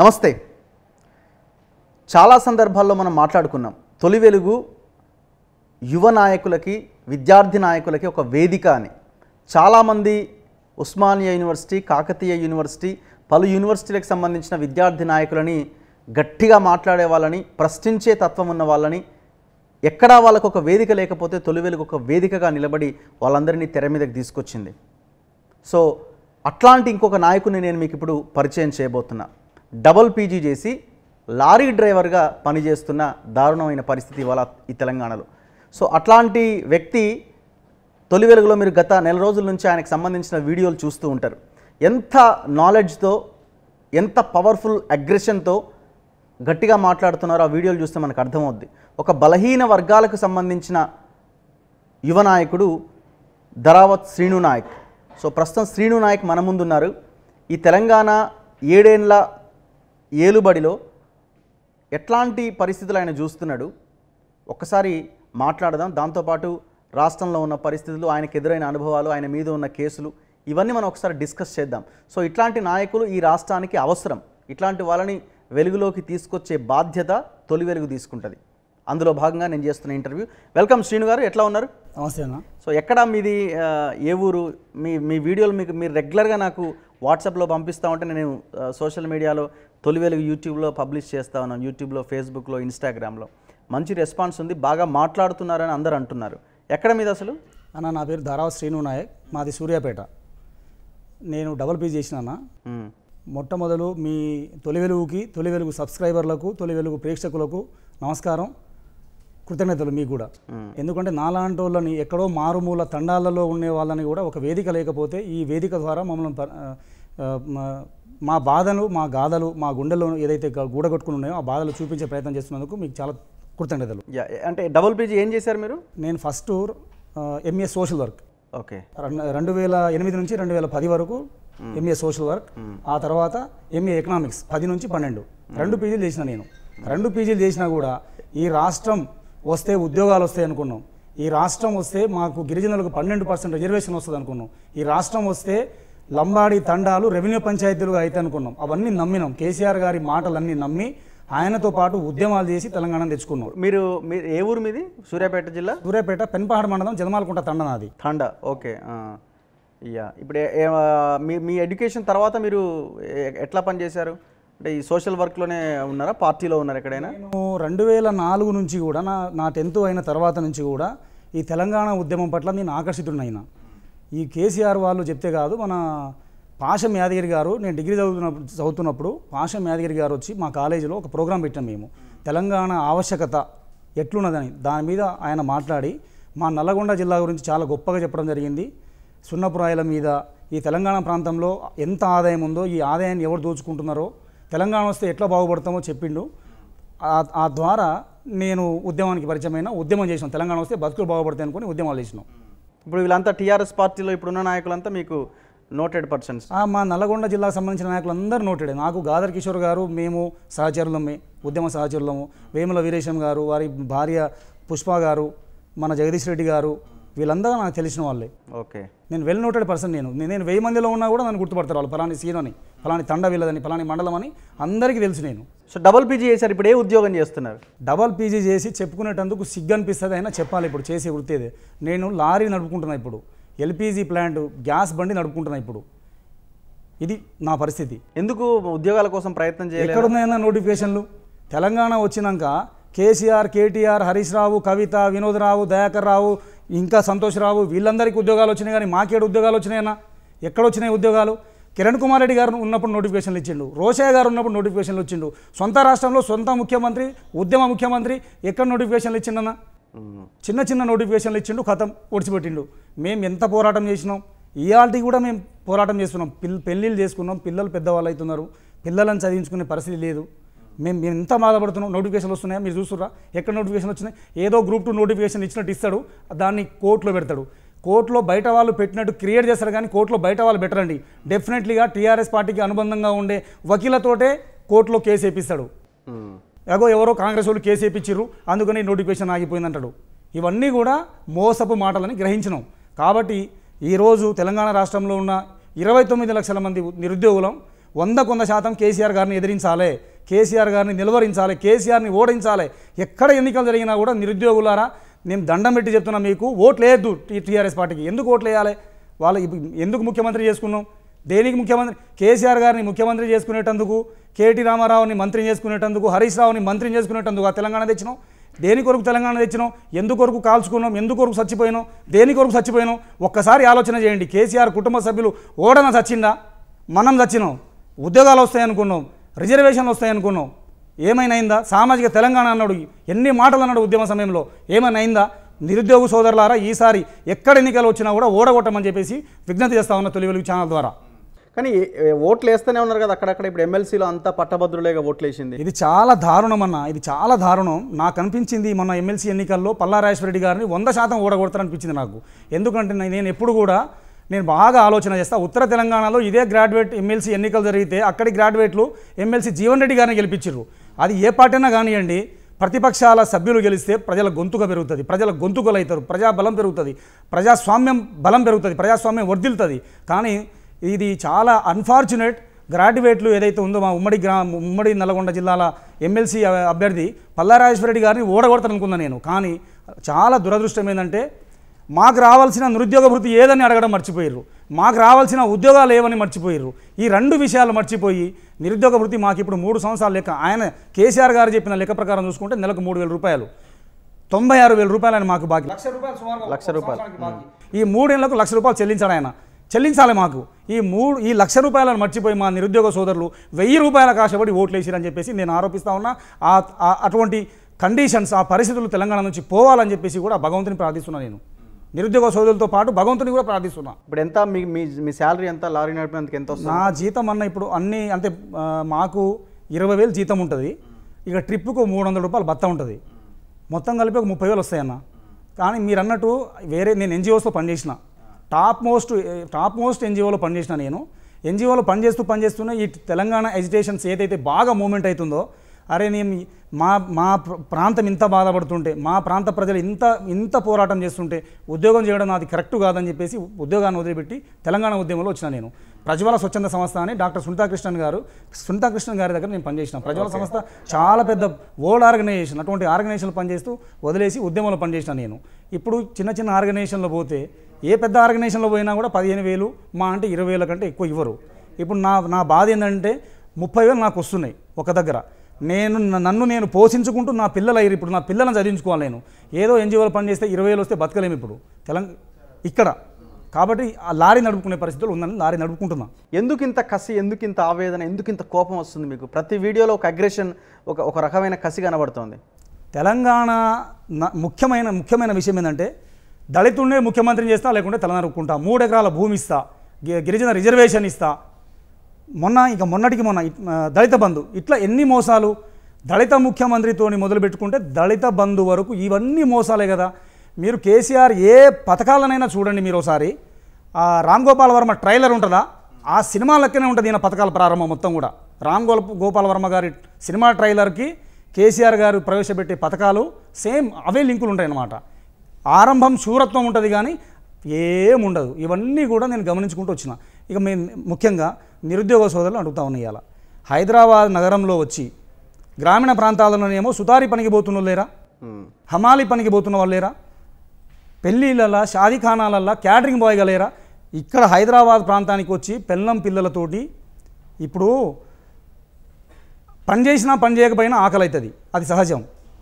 నమస్తే చాలా సందర్భాల్లో మనం మాట్లాడుకున్నాం తొలి వెలుగు యువ నాయకులకి విద్యార్థి నాయకులకి ఒక వేదిక అని చాలామంది ఉస్మానియా యూనివర్సిటీ కాకతీయ యూనివర్సిటీ పలు యూనివర్సిటీలకు సంబంధించిన విద్యార్థి నాయకులని గట్టిగా మాట్లాడే వాళ్ళని ప్రశ్నించే తత్వం ఉన్న వాళ్ళని ఎక్కడా వాళ్ళకు ఒక వేదిక లేకపోతే తొలి వెలుగు ఒక వేదికగా నిలబడి వాళ్ళందరినీ తెర మీదకి తీసుకొచ్చింది సో అట్లాంటి ఇంకొక నాయకుని నేను మీకు ఇప్పుడు పరిచయం చేయబోతున్నా డబల్ పీజీ చేసి లారీ డ్రైవర్గా పనిచేస్తున్న దారుణమైన పరిస్థితి ఇవాళ ఈ తెలంగాణలో సో అట్లాంటి వ్యక్తి తొలి వెలుగులో మీరు గత నెల రోజుల నుంచి ఆయనకు సంబంధించిన వీడియోలు చూస్తూ ఉంటారు ఎంత నాలెడ్జ్తో ఎంత పవర్ఫుల్ అగ్రెషన్తో గట్టిగా మాట్లాడుతున్నారో ఆ వీడియోలు చూస్తే మనకు అర్థమవుద్ది ఒక బలహీన వర్గాలకు సంబంధించిన యువ నాయకుడు ధరావత్ శ్రీను నాయక్ సో ప్రస్తుతం శ్రీను నాయక్ మన ముందున్నారు ఈ తెలంగాణ ఏడేండ్ల ఏలుబడిలో ఎట్లాంటి పరిస్థితులు ఆయన చూస్తున్నాడు ఒక్కసారి మాట్లాడదాం దాంతోపాటు రాష్ట్రంలో ఉన్న పరిస్థితులు ఆయనకు ఎదురైన అనుభవాలు ఆయన మీద ఉన్న కేసులు ఇవన్నీ మనం ఒకసారి డిస్కస్ చేద్దాం సో ఇట్లాంటి నాయకులు ఈ రాష్ట్రానికి అవసరం ఇట్లాంటి వాళ్ళని వెలుగులోకి తీసుకొచ్చే బాధ్యత తొలి వెలుగు తీసుకుంటుంది అందులో భాగంగా నేను చేస్తున్న ఇంటర్వ్యూ వెల్కమ్ శ్రీను గారు ఎట్లా ఉన్నారు నమస్తే సో ఎక్కడ మీది ఏ ఊరు మీ మీ వీడియోలు మీకు మీరు రెగ్యులర్గా నాకు వాట్సాప్లో పంపిస్తూ ఉంటే నేను సోషల్ మీడియాలో తొలి వెలుగు యూట్యూబ్లో పబ్లిష్ చేస్తా ఉన్నాం యూట్యూబ్లో ఫేస్బుక్లో ఇన్స్టాగ్రామ్లో మంచి రెస్పాన్స్ ఉంది బాగా మాట్లాడుతున్నారని అందరు అంటున్నారు ఎక్కడ మీద అసలు అన్న నా పేరు ధారావ శ్రీను నాయక్ మాది సూర్యాపేట నేను డబల్ పీ చేసిన అన్న మొట్టమొదలు మీ తొలి వెలుగుకి తొలి వెలుగు సబ్స్క్రైబర్లకు తొలి వెలుగు ప్రేక్షకులకు నమస్కారం కృతజ్ఞతలు మీకు కూడా ఎందుకంటే నాలాంటి వాళ్ళని ఎక్కడో మారుమూల తండాలలో ఉండే వాళ్ళని కూడా ఒక వేదిక లేకపోతే ఈ వేదిక ద్వారా మమ్మల్ని మా బాధను మా గాథలు మా గుండెలో ఏదైతే గూడగొట్టుకుని ఉన్నాయో ఆ బాధలు చూపించే ప్రయత్నం చేస్తున్నందుకు మీకు చాలా కృతజ్ఞతలు అంటే డబుల్ పీజీ ఏం చేశారు మీరు నేను first MA social work okay రెండు వేల ఎనిమిది నుంచి రెండు వేల పది వరకు ఎంఏ సోషల్ వర్క్ ఆ తర్వాత ఎంఏ ఎకనామిక్స్ పది నుంచి పన్నెండు రెండు పీజీలు చేసిన నేను రెండు పీజీలు చేసినా కూడా ఈ రాష్ట్రం వస్తే ఉద్యోగాలు వస్తాయి అనుకున్నాం ఈ రాష్ట్రం వస్తే మాకు గిరిజనులకు పన్నెండు పర్సెంట్ రిజర్వేషన్ వస్తుంది అనుకున్నాం ఈ రాష్ట్రం వస్తే లంబాడి తండాలు రెవెన్యూ పంచాయతీలుగా అయితే అనుకున్నాం అవన్నీ నమ్మినాం కేసీఆర్ గారి మాటలన్నీ నమ్మి ఆయనతో పాటు ఉద్యమాలు చేసి తెలంగాణ తెచ్చుకున్నారు మీరు ఏ ఊరు మీది సూర్యాపేట జిల్లా సూర్యాపేట పెన్పహాడ్ మండలం జనమాలకుంట తండ నాది తండ ఓకే యా ఇప్పుడు మీ మీ ఎడ్యుకేషన్ తర్వాత మీరు ఎట్లా పనిచేశారు అంటే ఈ సోషల్ వర్క్లోనే ఉన్నారా పార్టీలో ఉన్నారు ఎక్కడైనా నేను రెండు వేల నాలుగు నుంచి కూడా నా నా టెన్త్ అయిన తర్వాత నుంచి కూడా ఈ తెలంగాణ ఉద్యమం పట్ల నేను ఆకర్షితుడినైనా ఈ కేసీఆర్ వాళ్ళు చెప్తే కాదు మన పాషం యాదగిరి గారు నేను డిగ్రీ చదువుతున్నప్పుడు చదువుతున్నప్పుడు పాషం యాదగిరి గారు వచ్చి మా కాలేజీలో ఒక ప్రోగ్రాం పెట్టాం మేము తెలంగాణ ఆవశ్యకత ఎట్లున్నదని దాని మీద ఆయన మాట్లాడి మా నల్లగొండ జిల్లా గురించి చాలా గొప్పగా చెప్పడం జరిగింది సున్నపురాయల మీద ఈ తెలంగాణ ప్రాంతంలో ఎంత ఆదాయం ఉందో ఈ ఆదాయాన్ని ఎవరు దోచుకుంటున్నారో తెలంగాణ వస్తే ఎట్లా బాగుపడతామో చెప్పిండు ఆ ద్వారా నేను ఉద్యమానికి పరిచయమైన ఉద్యమం చేసినాం తెలంగాణ వస్తే బతుకులు బాగుపడతాయి అనుకుని ఉద్యమాలు చేసినాం ఇప్పుడు వీళ్ళంతా టీఆర్ఎస్ పార్టీలో ఇప్పుడున్న నాయకులంతా మీకు నోటెడ్ పర్సన్స్ మా నల్గొండ జిల్లాకు సంబంధించిన నాయకులు అందరూ నోటెడ్ నాకు గాదర్ కిషోర్ గారు మేము సహచరులమే ఉద్యమ సహచరులము వేముల వీరేశం గారు వారి భార్య పుష్ప గారు మన జగదీష్ రెడ్డి గారు వీళ్ళందరూ నాకు తెలిసిన వాళ్ళే ఓకే నేను వెల్ నోటెడ్ పర్సన్ నేను నేను వెయ్యి మందిలో ఉన్నా కూడా నన్ను గుర్తుపడతారు వాళ్ళు ఫలాని సీన్ అని ఫలాని తండ వీళ్ళదని ఫలాని మండలం అని అందరికీ తెలుసు నేను సో డబల్ పీజీ చేశారు ఇప్పుడు ఏ ఉద్యోగం చేస్తున్నారు డబల్ పీజీ చేసి చెప్పుకునేటందుకు సిగ్గు అనిపిస్తుంది అయినా చెప్పాలి ఇప్పుడు చేసే వృత్తిదే నేను లారీ నడుపుకుంటున్నా ఇప్పుడు ఎల్పీజీ ప్లాంట్ గ్యాస్ బండి నడుపుకుంటున్నా ఇప్పుడు ఇది నా పరిస్థితి ఎందుకు ఉద్యోగాల కోసం ప్రయత్నం చేయాలి ఉన్నాయన్న నోటిఫికేషన్లు తెలంగాణ వచ్చినాక కేసీఆర్ కేటీఆర్ హరీష్ రావు కవిత వినోద్ రావు దయాకర్ రావు ఇంకా రావు వీళ్ళందరికీ ఉద్యోగాలు వచ్చినాయి కానీ మాకేడు ఉద్యోగాలు వచ్చినాయన్నా ఎక్కడొచ్చినాయి ఉద్యోగాలు కిరణ్ కుమార్ రెడ్డి గారు ఉన్నప్పుడు నోటిఫికేషన్లు ఇచ్చిండు రోషయ్య గారు ఉన్నప్పుడు నోటిఫికేషన్లు ఇచ్చిండు సొంత రాష్ట్రంలో సొంత ముఖ్యమంత్రి ఉద్యమ ముఖ్యమంత్రి ఎక్కడ నోటిఫికేషన్లు ఇచ్చిండన్నా చిన్న చిన్న నోటిఫికేషన్లు ఇచ్చిండు కథం ఒడిచిపెట్టిండు మేము ఎంత పోరాటం చేసినాం ఇవాళకి కూడా మేము పోరాటం చేస్తున్నాం పిల్ పెళ్ళిళ్ళు చేసుకున్నాం పిల్లలు పెద్దవాళ్ళు అవుతున్నారు పిల్లలను చదివించుకునే పరిస్థితి లేదు మేము మేము ఎంత బాధపడుతున్నాం నోటిఫికేషన్లు వస్తున్నాయా మీరు చూస్తున్నారా ఎక్కడ నోటిఫికేషన్ వచ్చినాయి ఏదో గ్రూప్ టూ నోటిఫికేషన్ ఇచ్చినట్టు ఇస్తాడు దాన్ని కోర్టులో పెడతాడు కోర్టులో బయట వాళ్ళు పెట్టినట్టు క్రియేట్ చేస్తారు కానీ కోర్టులో బయట వాళ్ళు పెట్టరండి డెఫినెట్లీగా టీఆర్ఎస్ పార్టీకి అనుబంధంగా ఉండే వకీలతోటే కోర్టులో కేసు వేపిస్తాడు hmm. అగో ఎవరో కాంగ్రెస్ వాళ్ళు కేసు వేయించారు అందుకని నోటిఫికేషన్ ఆగిపోయిందంటాడు ఇవన్నీ కూడా మోసపు మాటలని గ్రహించినాం కాబట్టి ఈరోజు తెలంగాణ రాష్ట్రంలో ఉన్న ఇరవై తొమ్మిది లక్షల మంది నిరుద్యోగులం వంద కొంద శాతం కేసీఆర్ గారిని ఎదిరించాలే కేసీఆర్ గారిని నిలువరించాలి కేసీఆర్ని ఓడించాలి ఎక్కడ ఎన్నికలు జరిగినా కూడా నిరుద్యోగులారా నేను దండం పెట్టి చెప్తున్నా మీకు ఓట్లు వేయద్దు టీఆర్ఎస్ పార్టీకి ఎందుకు ఓట్లు వేయాలి వాళ్ళు ఎందుకు ముఖ్యమంత్రి చేసుకున్నాం దేనికి ముఖ్యమంత్రి కేసీఆర్ గారిని ముఖ్యమంత్రి చేసుకునేటందుకు కేటీ రామారావుని మంత్రి చేసుకునేటందుకు హరీష్ రావుని మంత్రి చేసుకునేటందుకు ఆ తెలంగాణ తెచ్చినాం దేని కొరకు తెలంగాణ తెచ్చినాం ఎందుకొరకు కాల్చుకున్నాం ఎందుకొరకు చచ్చిపోయినాం దేని కొరకు చచ్చిపోయినాం ఒక్కసారి ఆలోచన చేయండి కేసీఆర్ కుటుంబ సభ్యులు ఓడన చచ్చిందా మనం చచ్చినాం ఉద్యోగాలు వస్తాయనుకున్నాం రిజర్వేషన్లు వస్తాయనుకున్నావు ఏమైనాయిందా సామాజిక తెలంగాణ అన్నాడు ఎన్ని మాటలు అన్నాడు ఉద్యమ సమయంలో ఏమైనాయిందా నిరుద్యోగ సోదరులారా ఈసారి ఎక్కడ ఎన్నికలు వచ్చినా కూడా ఓడగొట్టమని చెప్పేసి విజ్ఞప్తి చేస్తా ఉన్నా తొలి వెలుగు ఛానల్ ద్వారా కానీ ఓట్లు వేస్తూనే ఉన్నారు కదా అక్కడక్కడ ఇప్పుడు ఎమ్మెల్సీలో అంతా పట్టభద్రులేగా ఓట్లు వేసింది ఇది చాలా దారుణం అన్న ఇది చాలా దారుణం నాకు అనిపించింది మొన్న ఎమ్మెల్సీ ఎన్నికల్లో పల్లారాజేశ్వరరెడ్డి గారిని వంద శాతం ఓడగొడతారనిపించింది నాకు ఎందుకంటే నేను ఎప్పుడు కూడా నేను బాగా ఆలోచన చేస్తా ఉత్తర తెలంగాణలో ఇదే గ్రాడ్యుయేట్ ఎమ్మెల్సీ ఎన్నికలు జరిగితే అక్కడి గ్రాడ్యుయేట్లు ఎమ్మెల్సీ జీవన్ రెడ్డి గారిని గెలిపించారు అది ఏ పార్టీ అయినా కానివ్వండి ప్రతిపక్షాల సభ్యులు గెలిస్తే ప్రజల గొంతుక పెరుగుతుంది ప్రజల గొంతుకలు అవుతారు ప్రజాబలం పెరుగుతుంది ప్రజాస్వామ్యం బలం పెరుగుతుంది ప్రజాస్వామ్యం వర్దిల్తుంది కానీ ఇది చాలా అన్ఫార్చునేట్ గ్రాడ్యుయేట్లు ఏదైతే ఉందో మా ఉమ్మడి గ్రా ఉమ్మడి నల్గొండ జిల్లాల ఎమ్మెల్సీ అభ్యర్థి పల్లారాజేశ్వరరెడ్డి గారిని ఓడగొడతాను అనుకున్నాను నేను కానీ చాలా దురదృష్టం ఏంటంటే మాకు రావాల్సిన నిరుద్యోగ భృతి ఏదని అడగడం మర్చిపోయారు మాకు రావాల్సిన ఉద్యోగాలు ఏవని మర్చిపోయారు ఈ రెండు విషయాలు మర్చిపోయి నిరుద్యోగ భృతి మాకు ఇప్పుడు మూడు సంవత్సరాల లెక్క ఆయన కేసీఆర్ గారు చెప్పిన లెక్క ప్రకారం చూసుకుంటే నెలకు మూడు వేల రూపాయలు తొంభై ఆరు వేల రూపాయలు ఆయన మాకు బాకీ లక్ష రూపాయలు లక్ష రూపాయలు ఈ మూడేళ్లకు లక్ష రూపాయలు చెల్లించాడు ఆయన చెల్లించాలి మాకు ఈ మూడు ఈ లక్ష రూపాయలను మర్చిపోయి మా నిరుద్యోగ సోదరులు వెయ్యి రూపాయలకు ఆశపడి ఓట్లు వేసిరని చెప్పేసి నేను ఆరోపిస్తా ఉన్నా అటువంటి కండిషన్స్ ఆ పరిస్థితులు తెలంగాణ నుంచి పోవాలని చెప్పేసి కూడా భగవంతుని ప్రార్థిస్తున్నాను నేను నిరుద్యోగ సోదరులతో పాటు భగవంతుని కూడా ప్రార్థిస్తున్నా ఇప్పుడు ఎంత మీ మీ మీ శాలరీ ఎంత లారీ నడిపినందుకు ఎంత వస్తుంది నా జీతం అన్న ఇప్పుడు అన్ని అంటే మాకు ఇరవై వేలు జీతం ఉంటుంది ఇక ట్రిప్కు మూడు వందల రూపాయలు భత్త ఉంటుంది మొత్తం కలిపి ఒక ముప్పై వేలు వస్తాయన్న కానీ మీరు అన్నట్టు వేరే నేను ఎన్జిఓస్లో పనిచేసిన టాప్ మోస్ట్ టాప్ మోస్ట్ ఎన్జిఓలో పనిచేసిన నేను ఎన్జిఓలో పనిచేస్తూ పనిచేస్తున్న ఈ తెలంగాణ ఎజిటేషన్స్ ఏదైతే బాగా మూమెంట్ అవుతుందో అరే నేను మా మా ప్రాంతం ఇంత బాధపడుతుంటే మా ప్రాంత ప్రజలు ఇంత ఇంత పోరాటం చేస్తుంటే ఉద్యోగం చేయడం నాది కరెక్ట్ కాదని చెప్పేసి ఉద్యోగాన్ని వదిలిపెట్టి తెలంగాణ ఉద్యమంలో వచ్చిన నేను ప్రజ్వల స్వచ్ఛంద సంస్థ అని డాక్టర్ సునీతాకృష్ణన్ గారు సునీతాకృష్ణన్ గారి దగ్గర నేను పనిచేసిన ప్రజ్వల సంస్థ చాలా పెద్ద ఓల్డ్ ఆర్గనైజేషన్ అటువంటి ఆర్గనైజేషన్లు పనిచేస్తూ వదిలేసి ఉద్యమంలో పనిచేసిన నేను ఇప్పుడు చిన్న చిన్న ఆర్గనైజేషన్లో పోతే ఏ పెద్ద ఆర్గనైజేషన్లో పోయినా కూడా పదిహేను వేలు మా అంటే ఇరవై వేల కంటే ఎక్కువ ఇవ్వరు ఇప్పుడు నా నా బాధ ఏంటంటే ముప్పై వేలు నాకు వస్తున్నాయి ఒక దగ్గర నేను నన్ను నేను పోషించుకుంటూ నా పిల్లలు అయ్యారు ఇప్పుడు నా పిల్లలను చదివించుకోవాలి నేను ఏదో ఎన్జిఓలు పనిచేస్తే ఇరవై వేలు వస్తే బతకలేము ఇప్పుడు తెలంగాణ ఇక్కడ కాబట్టి ఆ లారీ నడుపుకునే పరిస్థితులు ఉందని లారీ నడుపుకుంటున్నాను ఎందుకు ఇంత కసి ఎందుకు ఇంత ఆవేదన ఎందుకు ఇంత కోపం వస్తుంది మీకు ప్రతి వీడియోలో ఒక అగ్రెషన్ ఒక ఒక రకమైన కసి కనబడుతోంది తెలంగాణ ముఖ్యమైన ముఖ్యమైన విషయం ఏంటంటే దళితుడినే ముఖ్యమంత్రిని చేస్తా లేకుంటే తల నరుక్కుంటా మూడు ఎకరాల భూమి ఇస్తా గిరిజన రిజర్వేషన్ ఇస్తా మొన్న ఇక మొన్నటికి మొన్న దళిత బంధు ఇట్లా ఎన్ని మోసాలు దళిత మొదలు మొదలుపెట్టుకుంటే దళిత బంధు వరకు ఇవన్నీ మోసాలే కదా మీరు కేసీఆర్ ఏ పథకాలనైనా చూడండి మీరు ఒకసారి రామ్ గోపాల్ వర్మ ట్రైలర్ ఉంటుందా ఆ సినిమా లెక్కనే ఉంటుంది ఈయన పథకాల ప్రారంభం మొత్తం కూడా రామ్ గోల్ గోపాల్ వర్మ గారి సినిమా ట్రైలర్కి కేసీఆర్ గారు ప్రవేశపెట్టే పథకాలు సేమ్ అవే లింకులు ఉంటాయన్నమాట ఆరంభం శూరత్వం ఉంటుంది కానీ ఏముండదు ఇవన్నీ కూడా నేను గమనించుకుంటూ వచ్చిన ఇక మేము ముఖ్యంగా నిరుద్యోగ సోదరులు అడుగుతా ఉన్నాయి అలా హైదరాబాద్ నగరంలో వచ్చి గ్రామీణ ప్రాంతాలలోనేమో సుతారి పనికి పోతున్న లేరా హమాలి పనికి పోతున్న వాళ్ళు లేరా పెళ్ళిళ్ళల్లో షాదీఖానాలల్లా క్యాటరింగ్ బాయ్గా లేరా ఇక్కడ హైదరాబాద్ ప్రాంతానికి వచ్చి పెళ్ళం పిల్లలతోటి ఇప్పుడు పని చేసినా పని చేయకపోయినా ఆకలి అవుతుంది అది సహజం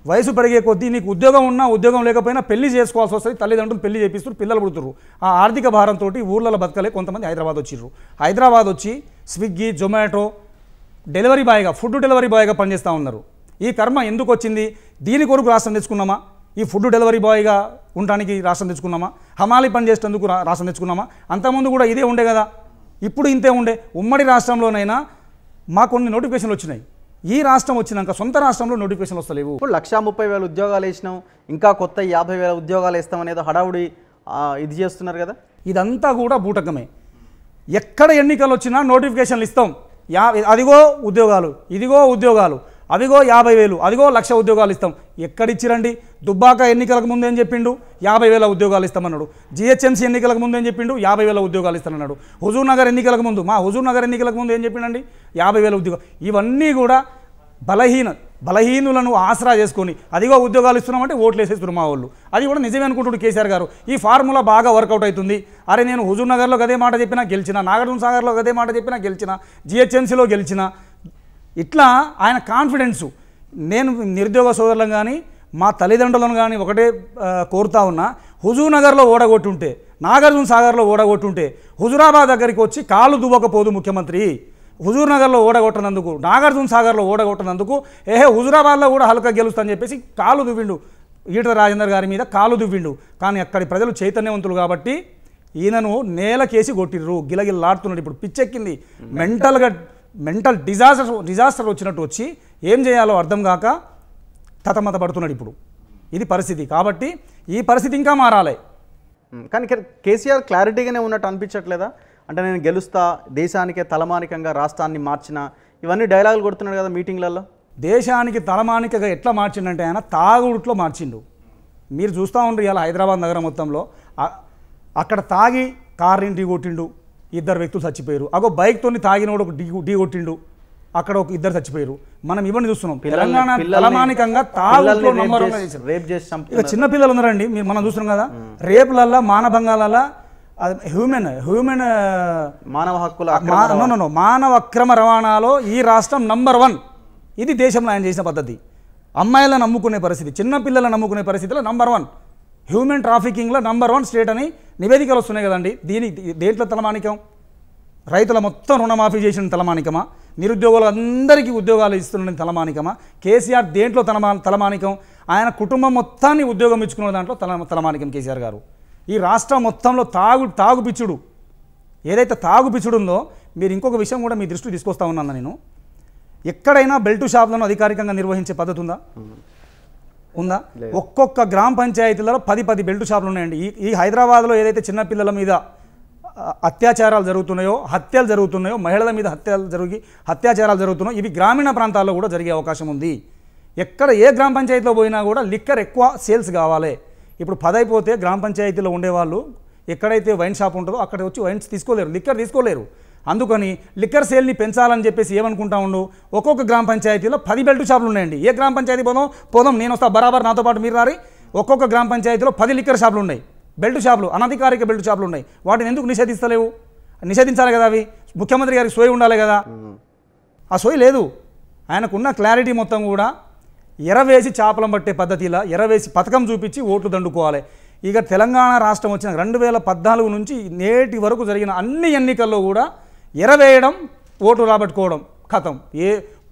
వయసు పెరిగే కొద్దీ నీకు ఉద్యోగం ఉన్నా ఉద్యోగం లేకపోయినా పెళ్లి చేసుకోవాల్సి వస్తుంది తల్లిదండ్రులు పెళ్లి చేపిస్తారు పిల్లలు పుడుతురు ఆ ఆర్థిక భారంతో ఊళ్ళలో బతకలే కొంతమంది హైదరాబాద్ వచ్చిర్రు హైదరాబాద్ వచ్చి స్విగ్గీ జొమాటో డెలివరీ బాయ్గా ఫుడ్ డెలివరీ బాయ్గా పనిచేస్తూ ఉన్నారు ఈ కర్మ ఎందుకు వచ్చింది దీని కొరకు రాష్ట్రం తెచ్చుకున్నామా ఈ ఫుడ్ డెలివరీ బాయ్గా ఉండడానికి రాష్ట్రం తెచ్చుకున్నామా హమాలి పని చేసేందుకు రాష్ట్రం తెచ్చుకున్నామా అంతకుముందు కూడా ఇదే ఉండే కదా ఇప్పుడు ఇంతే ఉండే ఉమ్మడి రాష్ట్రంలోనైనా మాకు కొన్ని నోటిఫికేషన్లు వచ్చినాయి ఈ రాష్ట్రం వచ్చినాక సొంత రాష్ట్రంలో నోటిఫికేషన్ వస్తలేవు ఇప్పుడు లక్షా ముప్పై వేల ఉద్యోగాలు వేసినాం ఇంకా కొత్త యాభై వేల ఉద్యోగాలు వేస్తామనేది అనేది హడావుడి ఇది చేస్తున్నారు కదా ఇదంతా కూడా బూటకమే ఎక్కడ ఎన్నికలు వచ్చినా నోటిఫికేషన్లు ఇస్తాం యా అదిగో ఉద్యోగాలు ఇదిగో ఉద్యోగాలు అదిగో యాభై వేలు అదిగో లక్ష ఉద్యోగాలు ఇస్తాం ఎక్కడిచ్చిరండి దుబ్బాక ఎన్నికలకు ముందేం చెప్పిండు యాభై వేల ఉద్యోగాలు ఇస్తామన్నాడు జిహెచ్ఎంసీ ఎన్నికలకు ముందేం చెప్పిండు యాభై వేల ఉద్యోగాలు ఇస్తానన్నాడు హుజూర్ నగర్ ఎన్నికలకు ముందు మా హుజూర్ నగర్ ఎన్నికలకు ముందు ఏం చెప్పిండండి యాభై వేల ఉద్యోగాలు ఇవన్నీ కూడా బలహీన బలహీనులను ఆసరా చేసుకొని అదిగో ఉద్యోగాలు ఇస్తున్నామంటే ఓట్లు వేసేస్తున్నారు మా వాళ్ళు అది కూడా నిజమే అనుకుంటుడు కేసీఆర్ గారు ఈ ఫార్ములా బాగా వర్కౌట్ అవుతుంది అరే నేను హుజూర్ నగర్లో అదే మాట చెప్పినా గెలిచిన నాగార్జున సాగర్లో అదే మాట చెప్పినా గెలిచిన జిహెచ్ఎంసీలో గెలిచినా ఇట్లా ఆయన కాన్ఫిడెన్సు నేను నిరుద్యోగ సోదరులను కానీ మా తల్లిదండ్రులను కానీ ఒకటే కోరుతా ఉన్నా హుజూర్నగర్లో ఓడగొట్టుంటే నాగార్జున సాగర్లో ఓడగొట్టుంటే హుజురాబాద్ దగ్గరికి వచ్చి కాళ్ళు దువ్వకపోదు ముఖ్యమంత్రి హుజూర్నగర్లో ఓడగొట్టనందుకు నాగార్జున సాగర్లో ఓడగొట్టనందుకు ఏహే హుజురాబాద్లో కూడా హల్కా అని చెప్పేసి కాలు దువ్విండు ఈటల రాజేందర్ గారి మీద కాలు దువ్విండు కానీ అక్కడి ప్రజలు చైతన్యవంతులు కాబట్టి ఈయనను నేలకేసి కొట్టిర్రు గిలగిల్లాడుతున్నాడు ఇప్పుడు పిచ్చెక్కింది మెంటల్గా మెంటల్ డిజాస్టర్ డిజాస్టర్ వచ్చినట్టు వచ్చి ఏం చేయాలో అర్థం కాక తతమత పడుతున్నాడు ఇప్పుడు ఇది పరిస్థితి కాబట్టి ఈ పరిస్థితి ఇంకా మారాలి కానీ కేసీఆర్ క్లారిటీగానే ఉన్నట్టు అనిపించట్లేదా అంటే నేను గెలుస్తా దేశానికే తలమానికంగా రాష్ట్రాన్ని మార్చిన ఇవన్నీ డైలాగులు కొడుతున్నాడు కదా మీటింగ్లలో దేశానికి తలమానికగా ఎట్లా మార్చిండంటే ఆయన తాగుడుట్లో మార్చిండు మీరు చూస్తూ ఉండరు ఇలా హైదరాబాద్ నగరం మొత్తంలో అక్కడ తాగి కార్ ఇంటికి కొట్టిండు ఇద్దరు వ్యక్తులు చచ్చిపోయారు అగో బైక్తో తాగినోడు ఒక డీ డీ కొట్టిండు అక్కడ ఒక ఇద్దరు చచ్చిపోయారు మనం ఇవన్నీ చూస్తున్నాం తెలంగాణ తలమానికంగా తాగులో ఇక పిల్లలు ఉన్నారండి మనం చూస్తున్నాం కదా రేపులల్లా మానభంగాలల్లా హ్యూమెన్ హ్యూమెన్ మానవ హక్కుల మానవ అక్రమ రవాణాలో ఈ రాష్ట్రం నంబర్ వన్ ఇది దేశంలో ఆయన చేసిన పద్ధతి అమ్మాయిలను నమ్ముకునే పరిస్థితి చిన్నపిల్లలను నమ్ముకునే పరిస్థితిలో నంబర్ వన్ హ్యూమన్ ట్రాఫికింగ్లో నంబర్ వన్ స్టేట్ అని నివేదికలు వస్తున్నాయి కదండి దీని దేంట్లో తలమానికం రైతుల మొత్తం రుణమాఫీ చేసిన తలమానికమా నిరుద్యోగులు అందరికీ ఉద్యోగాలు ఇస్తున్న తలమానికమా కేసీఆర్ దేంట్లో తలమా తలమానికం ఆయన కుటుంబం మొత్తాన్ని ఉద్యోగం ఇచ్చుకున్న దాంట్లో తల తలమానికం కేసీఆర్ గారు ఈ రాష్ట్రం మొత్తంలో తాగు తాగుపిచ్చుడు ఏదైతే తాగుపిచ్చుడు ఉందో మీరు ఇంకొక విషయం కూడా మీ దృష్టికి తీసుకొస్తా ఉన్నాను నేను ఎక్కడైనా బెల్టు షాపులను అధికారికంగా నిర్వహించే పద్ధతి ఉందా ఉందా ఒక్కొక్క గ్రామ పంచాయతీలలో పది పది బెల్టు షాపులు ఉన్నాయండి ఈ ఈ హైదరాబాద్లో ఏదైతే చిన్నపిల్లల మీద అత్యాచారాలు జరుగుతున్నాయో హత్యలు జరుగుతున్నాయో మహిళల మీద హత్యలు జరిగి అత్యాచారాలు జరుగుతున్నాయో ఇవి గ్రామీణ ప్రాంతాల్లో కూడా జరిగే అవకాశం ఉంది ఎక్కడ ఏ గ్రామ పంచాయతీలో పోయినా కూడా లిక్కర్ ఎక్కువ సేల్స్ కావాలి ఇప్పుడు పదైపోతే గ్రామ పంచాయతీలో ఉండేవాళ్ళు ఎక్కడైతే వైన్ షాప్ ఉంటుందో అక్కడ వచ్చి వైన్స్ తీసుకోలేరు లిక్కర్ తీసుకోలేరు అందుకని లిక్కర్ సేల్ని పెంచాలని చెప్పేసి ఏమనుకుంటా ఉండు ఒక్కొక్క గ్రామ పంచాయతీలో పది బెల్ట్ షాపులు ఉన్నాయండి ఏ గ్రామ పంచాయతీ పోదాం పోదాం నేను వస్తా బరాబర్ నాతో పాటు మీరు రారి ఒక్కొక్క గ్రామ పంచాయతీలో పది లిక్కర్ షాపులు ఉన్నాయి బెల్ట్ షాపులు అనధికారిక బెల్ట్ షాపులు ఉన్నాయి వాటిని ఎందుకు నిషేధిస్తలేవు నిషేధించాలి కదా అవి ముఖ్యమంత్రి గారికి సోయి ఉండాలి కదా ఆ సోయి లేదు ఆయనకున్న క్లారిటీ మొత్తం కూడా ఎరవేసి చేపలం పట్టే పద్ధతిలా ఎరవేసి పథకం చూపించి ఓట్లు దండుకోవాలి ఇక తెలంగాణ రాష్ట్రం వచ్చిన రెండు వేల పద్నాలుగు నుంచి నేటి వరకు జరిగిన అన్ని ఎన్నికల్లో కూడా ఎరవేయడం ఓటు రాబట్టుకోవడం కథం ఏ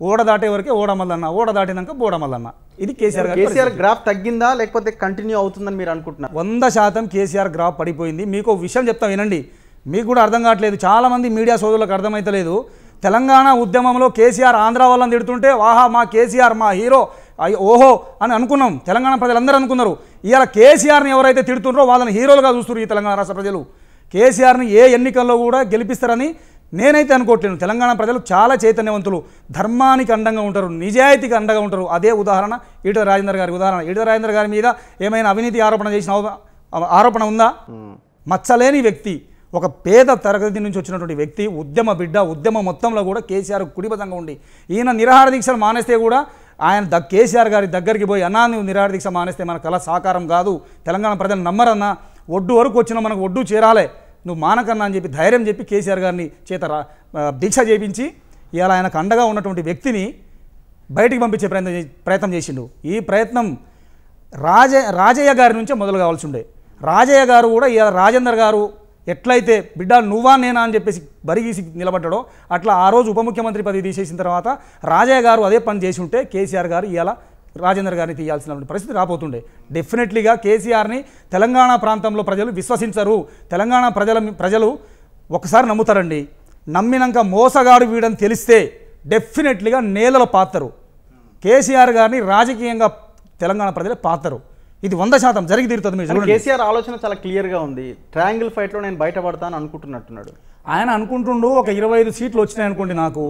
ఓడ దాటే వరకే ఓడమల్లన్న ఓడ దాటినాక బోడమల్లన్న ఇది కేసీఆర్ కేసీఆర్ గ్రాఫ్ తగ్గిందా లేకపోతే కంటిన్యూ అవుతుందని మీరు అనుకుంటున్నారు వంద శాతం కేసీఆర్ గ్రాఫ్ పడిపోయింది మీకు విషయం చెప్తాం వినండి మీకు కూడా అర్థం కావట్లేదు చాలామంది మీడియా సోదరులకు అర్థమవుతలేదు తెలంగాణ ఉద్యమంలో కేసీఆర్ ఆంధ్ర వాళ్ళని తిడుతుంటే వాహా మా కేసీఆర్ మా హీరో ఓహో అని అనుకున్నాం తెలంగాణ ప్రజలందరూ అనుకున్నారు ఇవాళ కేసీఆర్ని ఎవరైతే తిడుతుండ్రో వాళ్ళని హీరోలుగా చూస్తున్నారు ఈ తెలంగాణ రాష్ట్ర ప్రజలు కేసీఆర్ని ఏ ఎన్నికల్లో కూడా గెలిపిస్తారని నేనైతే అనుకోవట్లేను తెలంగాణ ప్రజలు చాలా చైతన్యవంతులు ధర్మానికి అండంగా ఉంటారు నిజాయితీకి అండగా ఉంటారు అదే ఉదాహరణ ఈటల రాజేందర్ గారి ఉదాహరణ ఈటల రాజేందర్ గారి మీద ఏమైనా అవినీతి ఆరోపణ చేసిన ఆరోపణ ఉందా మచ్చలేని వ్యక్తి ఒక పేద తరగతి నుంచి వచ్చినటువంటి వ్యక్తి ఉద్యమ బిడ్డ ఉద్యమ మొత్తంలో కూడా కేసీఆర్ కుడిబదంగా ఉండి ఈయన నిరాహార దీక్షలు మానేస్తే కూడా ఆయన ద కేసీఆర్ గారి దగ్గరికి పోయి అన్నా నువ్వు నిరాహార దీక్ష మానేస్తే మనకు కళ సాకారం కాదు తెలంగాణ ప్రజలు నమ్మరన్నా ఒడ్డు వరకు వచ్చిన మనకు ఒడ్డు చేరాలే నువ్వు మానకన్నా అని చెప్పి ధైర్యం చెప్పి కేసీఆర్ గారిని చేత దీక్ష చేపించి ఇలా ఆయనకు అండగా ఉన్నటువంటి వ్యక్తిని బయటికి పంపించే ప్రయత్నం ప్రయత్నం చేసిండు ఈ ప్రయత్నం రాజ రాజయ్య గారి నుంచే మొదలు కావాల్సి ఉండే రాజయ్య గారు కూడా ఇలా రాజేందర్ గారు ఎట్లయితే బిడ్డ నువ్వా నేనా అని చెప్పేసి బరిగీసి నిలబడ్డాడో అట్లా ఆ రోజు ఉప ముఖ్యమంత్రి పదవి తీసేసిన తర్వాత రాజయ్య గారు అదే పని చేసి ఉంటే కేసీఆర్ గారు ఇలా రాజేంద్ర గారిని తీయాల్సిన పరిస్థితి రాబోతుండే డెఫినెట్లీగా కేసీఆర్ని తెలంగాణ ప్రాంతంలో ప్రజలు విశ్వసించరు తెలంగాణ ప్రజల ప్రజలు ఒకసారి నమ్ముతారండి నమ్మినాక మోసగాడు వీడని తెలిస్తే డెఫినెట్లీగా నేలల పాతరు కేసీఆర్ గారిని రాజకీయంగా తెలంగాణ ప్రజలు పాతరు ఇది వంద శాతం జరిగి తీరుతుంది మీరు కేసీఆర్ ఆలోచన చాలా క్లియర్గా ఉంది ట్రయాంగిల్ ఫైట్లో నేను బయటపడతాను అనుకుంటున్నట్టున్నాడు ఆయన అనుకుంటుండు ఒక ఇరవై ఐదు సీట్లు వచ్చినాయి అనుకోండి నాకు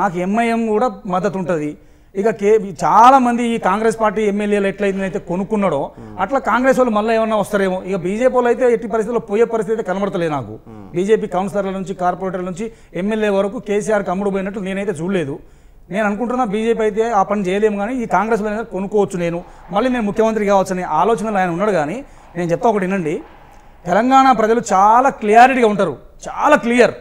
నాకు ఎంఐఎం కూడా మద్దతు ఉంటుంది ఇక కే చాలా మంది ఈ కాంగ్రెస్ పార్టీ ఎమ్మెల్యేలు ఎట్లయితే అయితే కొనుక్కున్నాడో అట్లా కాంగ్రెస్ వాళ్ళు మళ్ళీ ఏమన్నా వస్తారేమో ఇక బీజేపీ వాళ్ళు అయితే ఎట్టి పరిస్థితుల్లో పోయే పరిస్థితి అయితే కనబడతలేదు నాకు బీజేపీ కౌన్సిలర్ల నుంచి కార్పొరేటర్ల నుంచి ఎమ్మెల్యే వరకు కేసీఆర్ కమ్ముడు పోయినట్లు నేనైతే చూడలేదు నేను అనుకుంటున్నా బీజేపీ అయితే ఆ పని చేయలేము కానీ ఈ కాంగ్రెస్లో కొనుక్కోవచ్చు నేను మళ్ళీ నేను ముఖ్యమంత్రి కావచ్చు అనే ఆలోచనలు ఆయన ఉన్నాడు కానీ నేను చెప్తా ఒకటి వినండి తెలంగాణ ప్రజలు చాలా క్లియారిటీగా ఉంటారు చాలా క్లియర్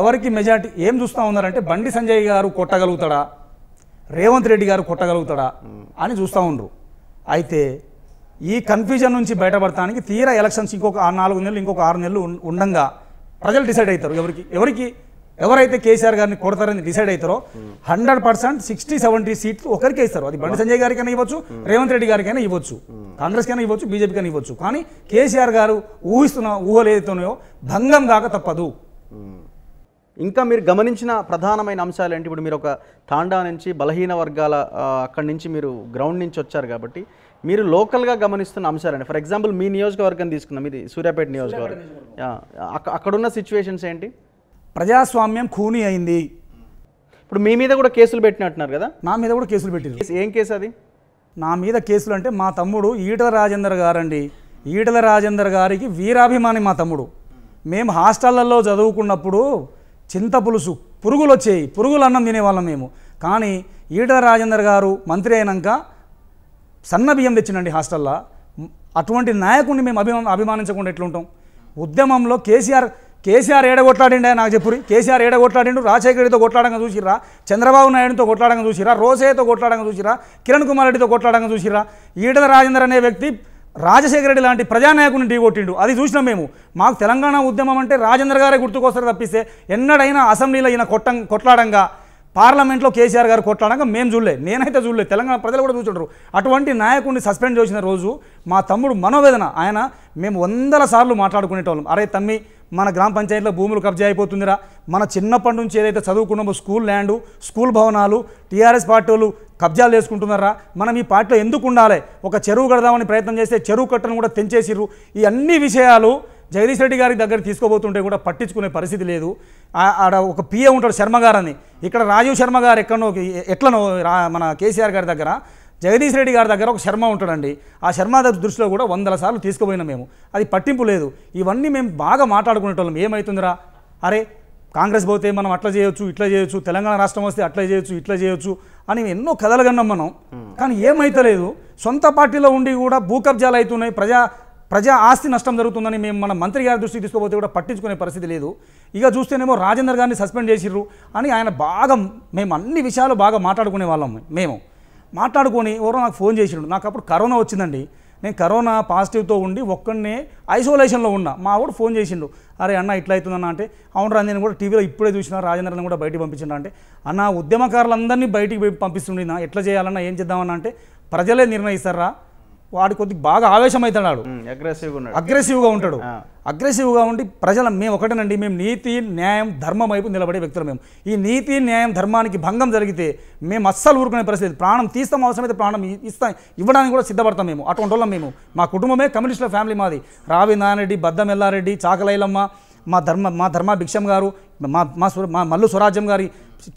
ఎవరికి మెజార్టీ ఏం చూస్తూ ఉన్నారంటే బండి సంజయ్ గారు కొట్టగలుగుతాడా రేవంత్ రెడ్డి గారు కొట్టగలుగుతాడా అని చూస్తూ ఉండరు అయితే ఈ కన్ఫ్యూజన్ నుంచి బయటపడటానికి తీరా ఎలక్షన్స్ ఇంకొక నాలుగు నెలలు ఇంకొక ఆరు నెలలు ఉండగా ప్రజలు డిసైడ్ అవుతారు ఎవరికి ఎవరికి ఎవరైతే కేసీఆర్ గారిని కొడతారని డిసైడ్ అవుతారో హండ్రెడ్ పర్సెంట్ సిక్స్టీ సెవెంటీ సీట్లు ఒకరికే ఇస్తారు అది బండి సంజయ్ గారికైనా ఇవ్వచ్చు రేవంత్ రెడ్డి గారికైనా ఇవ్వచ్చు కాంగ్రెస్ కైనా ఇవ్వచ్చు బీజేపీకైనా ఇవ్వచ్చు కానీ కేసీఆర్ గారు ఊహిస్తున్న ఊహలు ఏదైతే ఉన్నాయో భంగం కాక తప్పదు ఇంకా మీరు గమనించిన ప్రధానమైన అంశాలు ఏంటి ఇప్పుడు మీరు ఒక తాండా నుంచి బలహీన వర్గాల అక్కడి నుంచి మీరు గ్రౌండ్ నుంచి వచ్చారు కాబట్టి మీరు లోకల్గా గమనిస్తున్న అంశాలండి ఫర్ ఎగ్జాంపుల్ మీ నియోజకవర్గం తీసుకున్నాం ఇది సూర్యాపేట నియోజకవర్గం అక్కడున్న సిచ్యువేషన్స్ ఏంటి ప్రజాస్వామ్యం ఖూనీ అయింది ఇప్పుడు మీ మీద కూడా కేసులు పెట్టినట్టున్నారు కదా నా మీద కూడా కేసులు పెట్టింది ఏం కేసు అది నా మీద కేసులు అంటే మా తమ్ముడు ఈటల రాజేందర్ గారండి ఈటల రాజేందర్ గారికి వీరాభిమాని మా తమ్ముడు మేము హాస్టళ్లలో చదువుకున్నప్పుడు చింతపులుసు పురుగులు వచ్చేవి పురుగులు అన్నం తినేవాళ్ళం మేము కానీ ఈటల రాజేందర్ గారు మంత్రి అయినాక సన్న బియ్యం తెచ్చిండండి హాస్టల్లో అటువంటి నాయకుడిని మేము అభిమా అభిమానించకుండా ఎట్లుంటాం ఉద్యమంలో కేసీఆర్ కేసీఆర్ ఏడ కొట్లాడిండే నాకు చెప్పు కేసీఆర్ ఏడ కొట్లాడిండు రాజశేఖరరెడ్డితో కొట్లాడంగా చూసిరా చంద్రబాబు నాయుడుతో కొట్లాడంగా చూసిరా రోసయ్యతో కొట్లాడంగా చూసిరా కిరణ్ కుమార్ రెడ్డితో కొట్లాడంగా చూసిరా ఈటల రాజేందర్ అనే వ్యక్తి రాజశేఖర రెడ్డి లాంటి ప్రజానాయకుని ఢీకొట్టిండు అది చూసినాం మేము మాకు తెలంగాణ ఉద్యమం అంటే రాజేంద్ర గారే గుర్తుకొస్తారు తప్పిస్తే ఎన్నడైనా అసెంబ్లీలో ఈయన కొట్ట కొట్లాడంగా పార్లమెంట్లో కేసీఆర్ గారు కొట్లాడంగా మేము చూడలే నేనైతే చూడలేదు తెలంగాణ ప్రజలు కూడా చూచుంటారు అటువంటి నాయకుడిని సస్పెండ్ చేసిన రోజు మా తమ్ముడు మనోవేదన ఆయన మేము వందల సార్లు మాట్లాడుకునేటోళ్ళం అరే తమ్మి మన గ్రామ పంచాయతీలో భూములు కబ్జా అయిపోతుందిరా మన చిన్నప్పటి నుంచి ఏదైతే చదువుకున్నామో స్కూల్ ల్యాండ్ స్కూల్ భవనాలు టీఆర్ఎస్ పార్టీ కబ్జాలు చేసుకుంటున్నారా మనం ఈ పార్టీలో ఎందుకు ఉండాలి ఒక చెరువు కడదామని ప్రయత్నం చేస్తే చెరువు కట్టను కూడా తెంచేసిర్రు ఈ అన్ని విషయాలు జగదీష్ రెడ్డి గారి దగ్గర తీసుకోబోతుంటే కూడా పట్టించుకునే పరిస్థితి లేదు ఆడ ఒక పిఏ ఉంటాడు శర్మ గారని ఇక్కడ రాజీవ్ శర్మ గారు ఎక్కడనో ఎట్లనో మన కేసీఆర్ గారి దగ్గర జగదీష్ రెడ్డి గారి దగ్గర ఒక శర్మ ఉంటాడండి ఆ శర్మ దృష్టిలో కూడా వందల సార్లు తీసుకుపోయినా మేము అది పట్టింపు లేదు ఇవన్నీ మేము బాగా మాట్లాడుకునేటోళ్ళం ఏమవుతుందిరా అరే కాంగ్రెస్ పోతే మనం అట్లా చేయొచ్చు ఇట్లా చేయొచ్చు తెలంగాణ రాష్ట్రం వస్తే అట్లా చేయొచ్చు ఇట్లా చేయొచ్చు అని ఎన్నో కథలు కన్నాం మనం కానీ ఏమైతలేదు సొంత పార్టీలో ఉండి కూడా భూకబ్జాలు అవుతున్నాయి ప్రజా ప్రజా ఆస్తి నష్టం జరుగుతుందని మేము మన మంత్రి గారి దృష్టికి తీసుకుపోతే కూడా పట్టించుకునే పరిస్థితి లేదు ఇక చూస్తేనేమో రాజేందర్ గారిని సస్పెండ్ చేసిర్రు అని ఆయన బాగా మేము అన్ని విషయాలు బాగా మాట్లాడుకునే వాళ్ళం మేము మాట్లాడుకొని ఎవరో నాకు ఫోన్ చేసిండు నాకు అప్పుడు కరోనా వచ్చిందండి నేను కరోనా పాజిటివ్తో ఉండి ఒక్కడనే ఐసోలేషన్లో ఉన్నా మా ఆవిడ ఫోన్ చేసిండు అరే అన్న ఇట్లా అవుతుందన్న అంటే రా నేను కూడా టీవీలో ఇప్పుడే చూసిన రాజేంద్రని కూడా బయటికి పంపించిన అంటే అన్న ఉద్యమకారులందరినీ బయటికి పంపిస్తుండినా ఎట్లా చేయాలన్నా ఏం చేద్దామన్నా అంటే ప్రజలే నిర్ణయిస్తారా వాడి కొద్దిగా బాగా ఆవేశమవుతున్నాడు అగ్రెసివ్గా అగ్రెసివ్గా ఉంటాడు అగ్రెసివ్గా ఉండి ప్రజల మేము ఒకటేనండి మేము నీతి న్యాయం ధర్మం వైపు నిలబడే వ్యక్తులు మేము ఈ నీతి న్యాయం ధర్మానికి భంగం జరిగితే మేము అస్సలు ఊరుకునే పరిస్థితి ప్రాణం తీస్తాం అవసరమైతే ప్రాణం ఇస్తాం ఇవ్వడానికి కూడా సిద్ధపడతాం మేము అటువంటి వాళ్ళం మేము మా కుటుంబమే కమ్యూనిస్టుల ఫ్యామిలీ మాది రావి నాయనరెడ్డి బద్దం ఎల్లారెడ్డి చాకలైలమ్మ మా ధర్మ మా ధర్మాభిక్షం గారు మా మా మా మల్లు స్వరాజ్యం గారి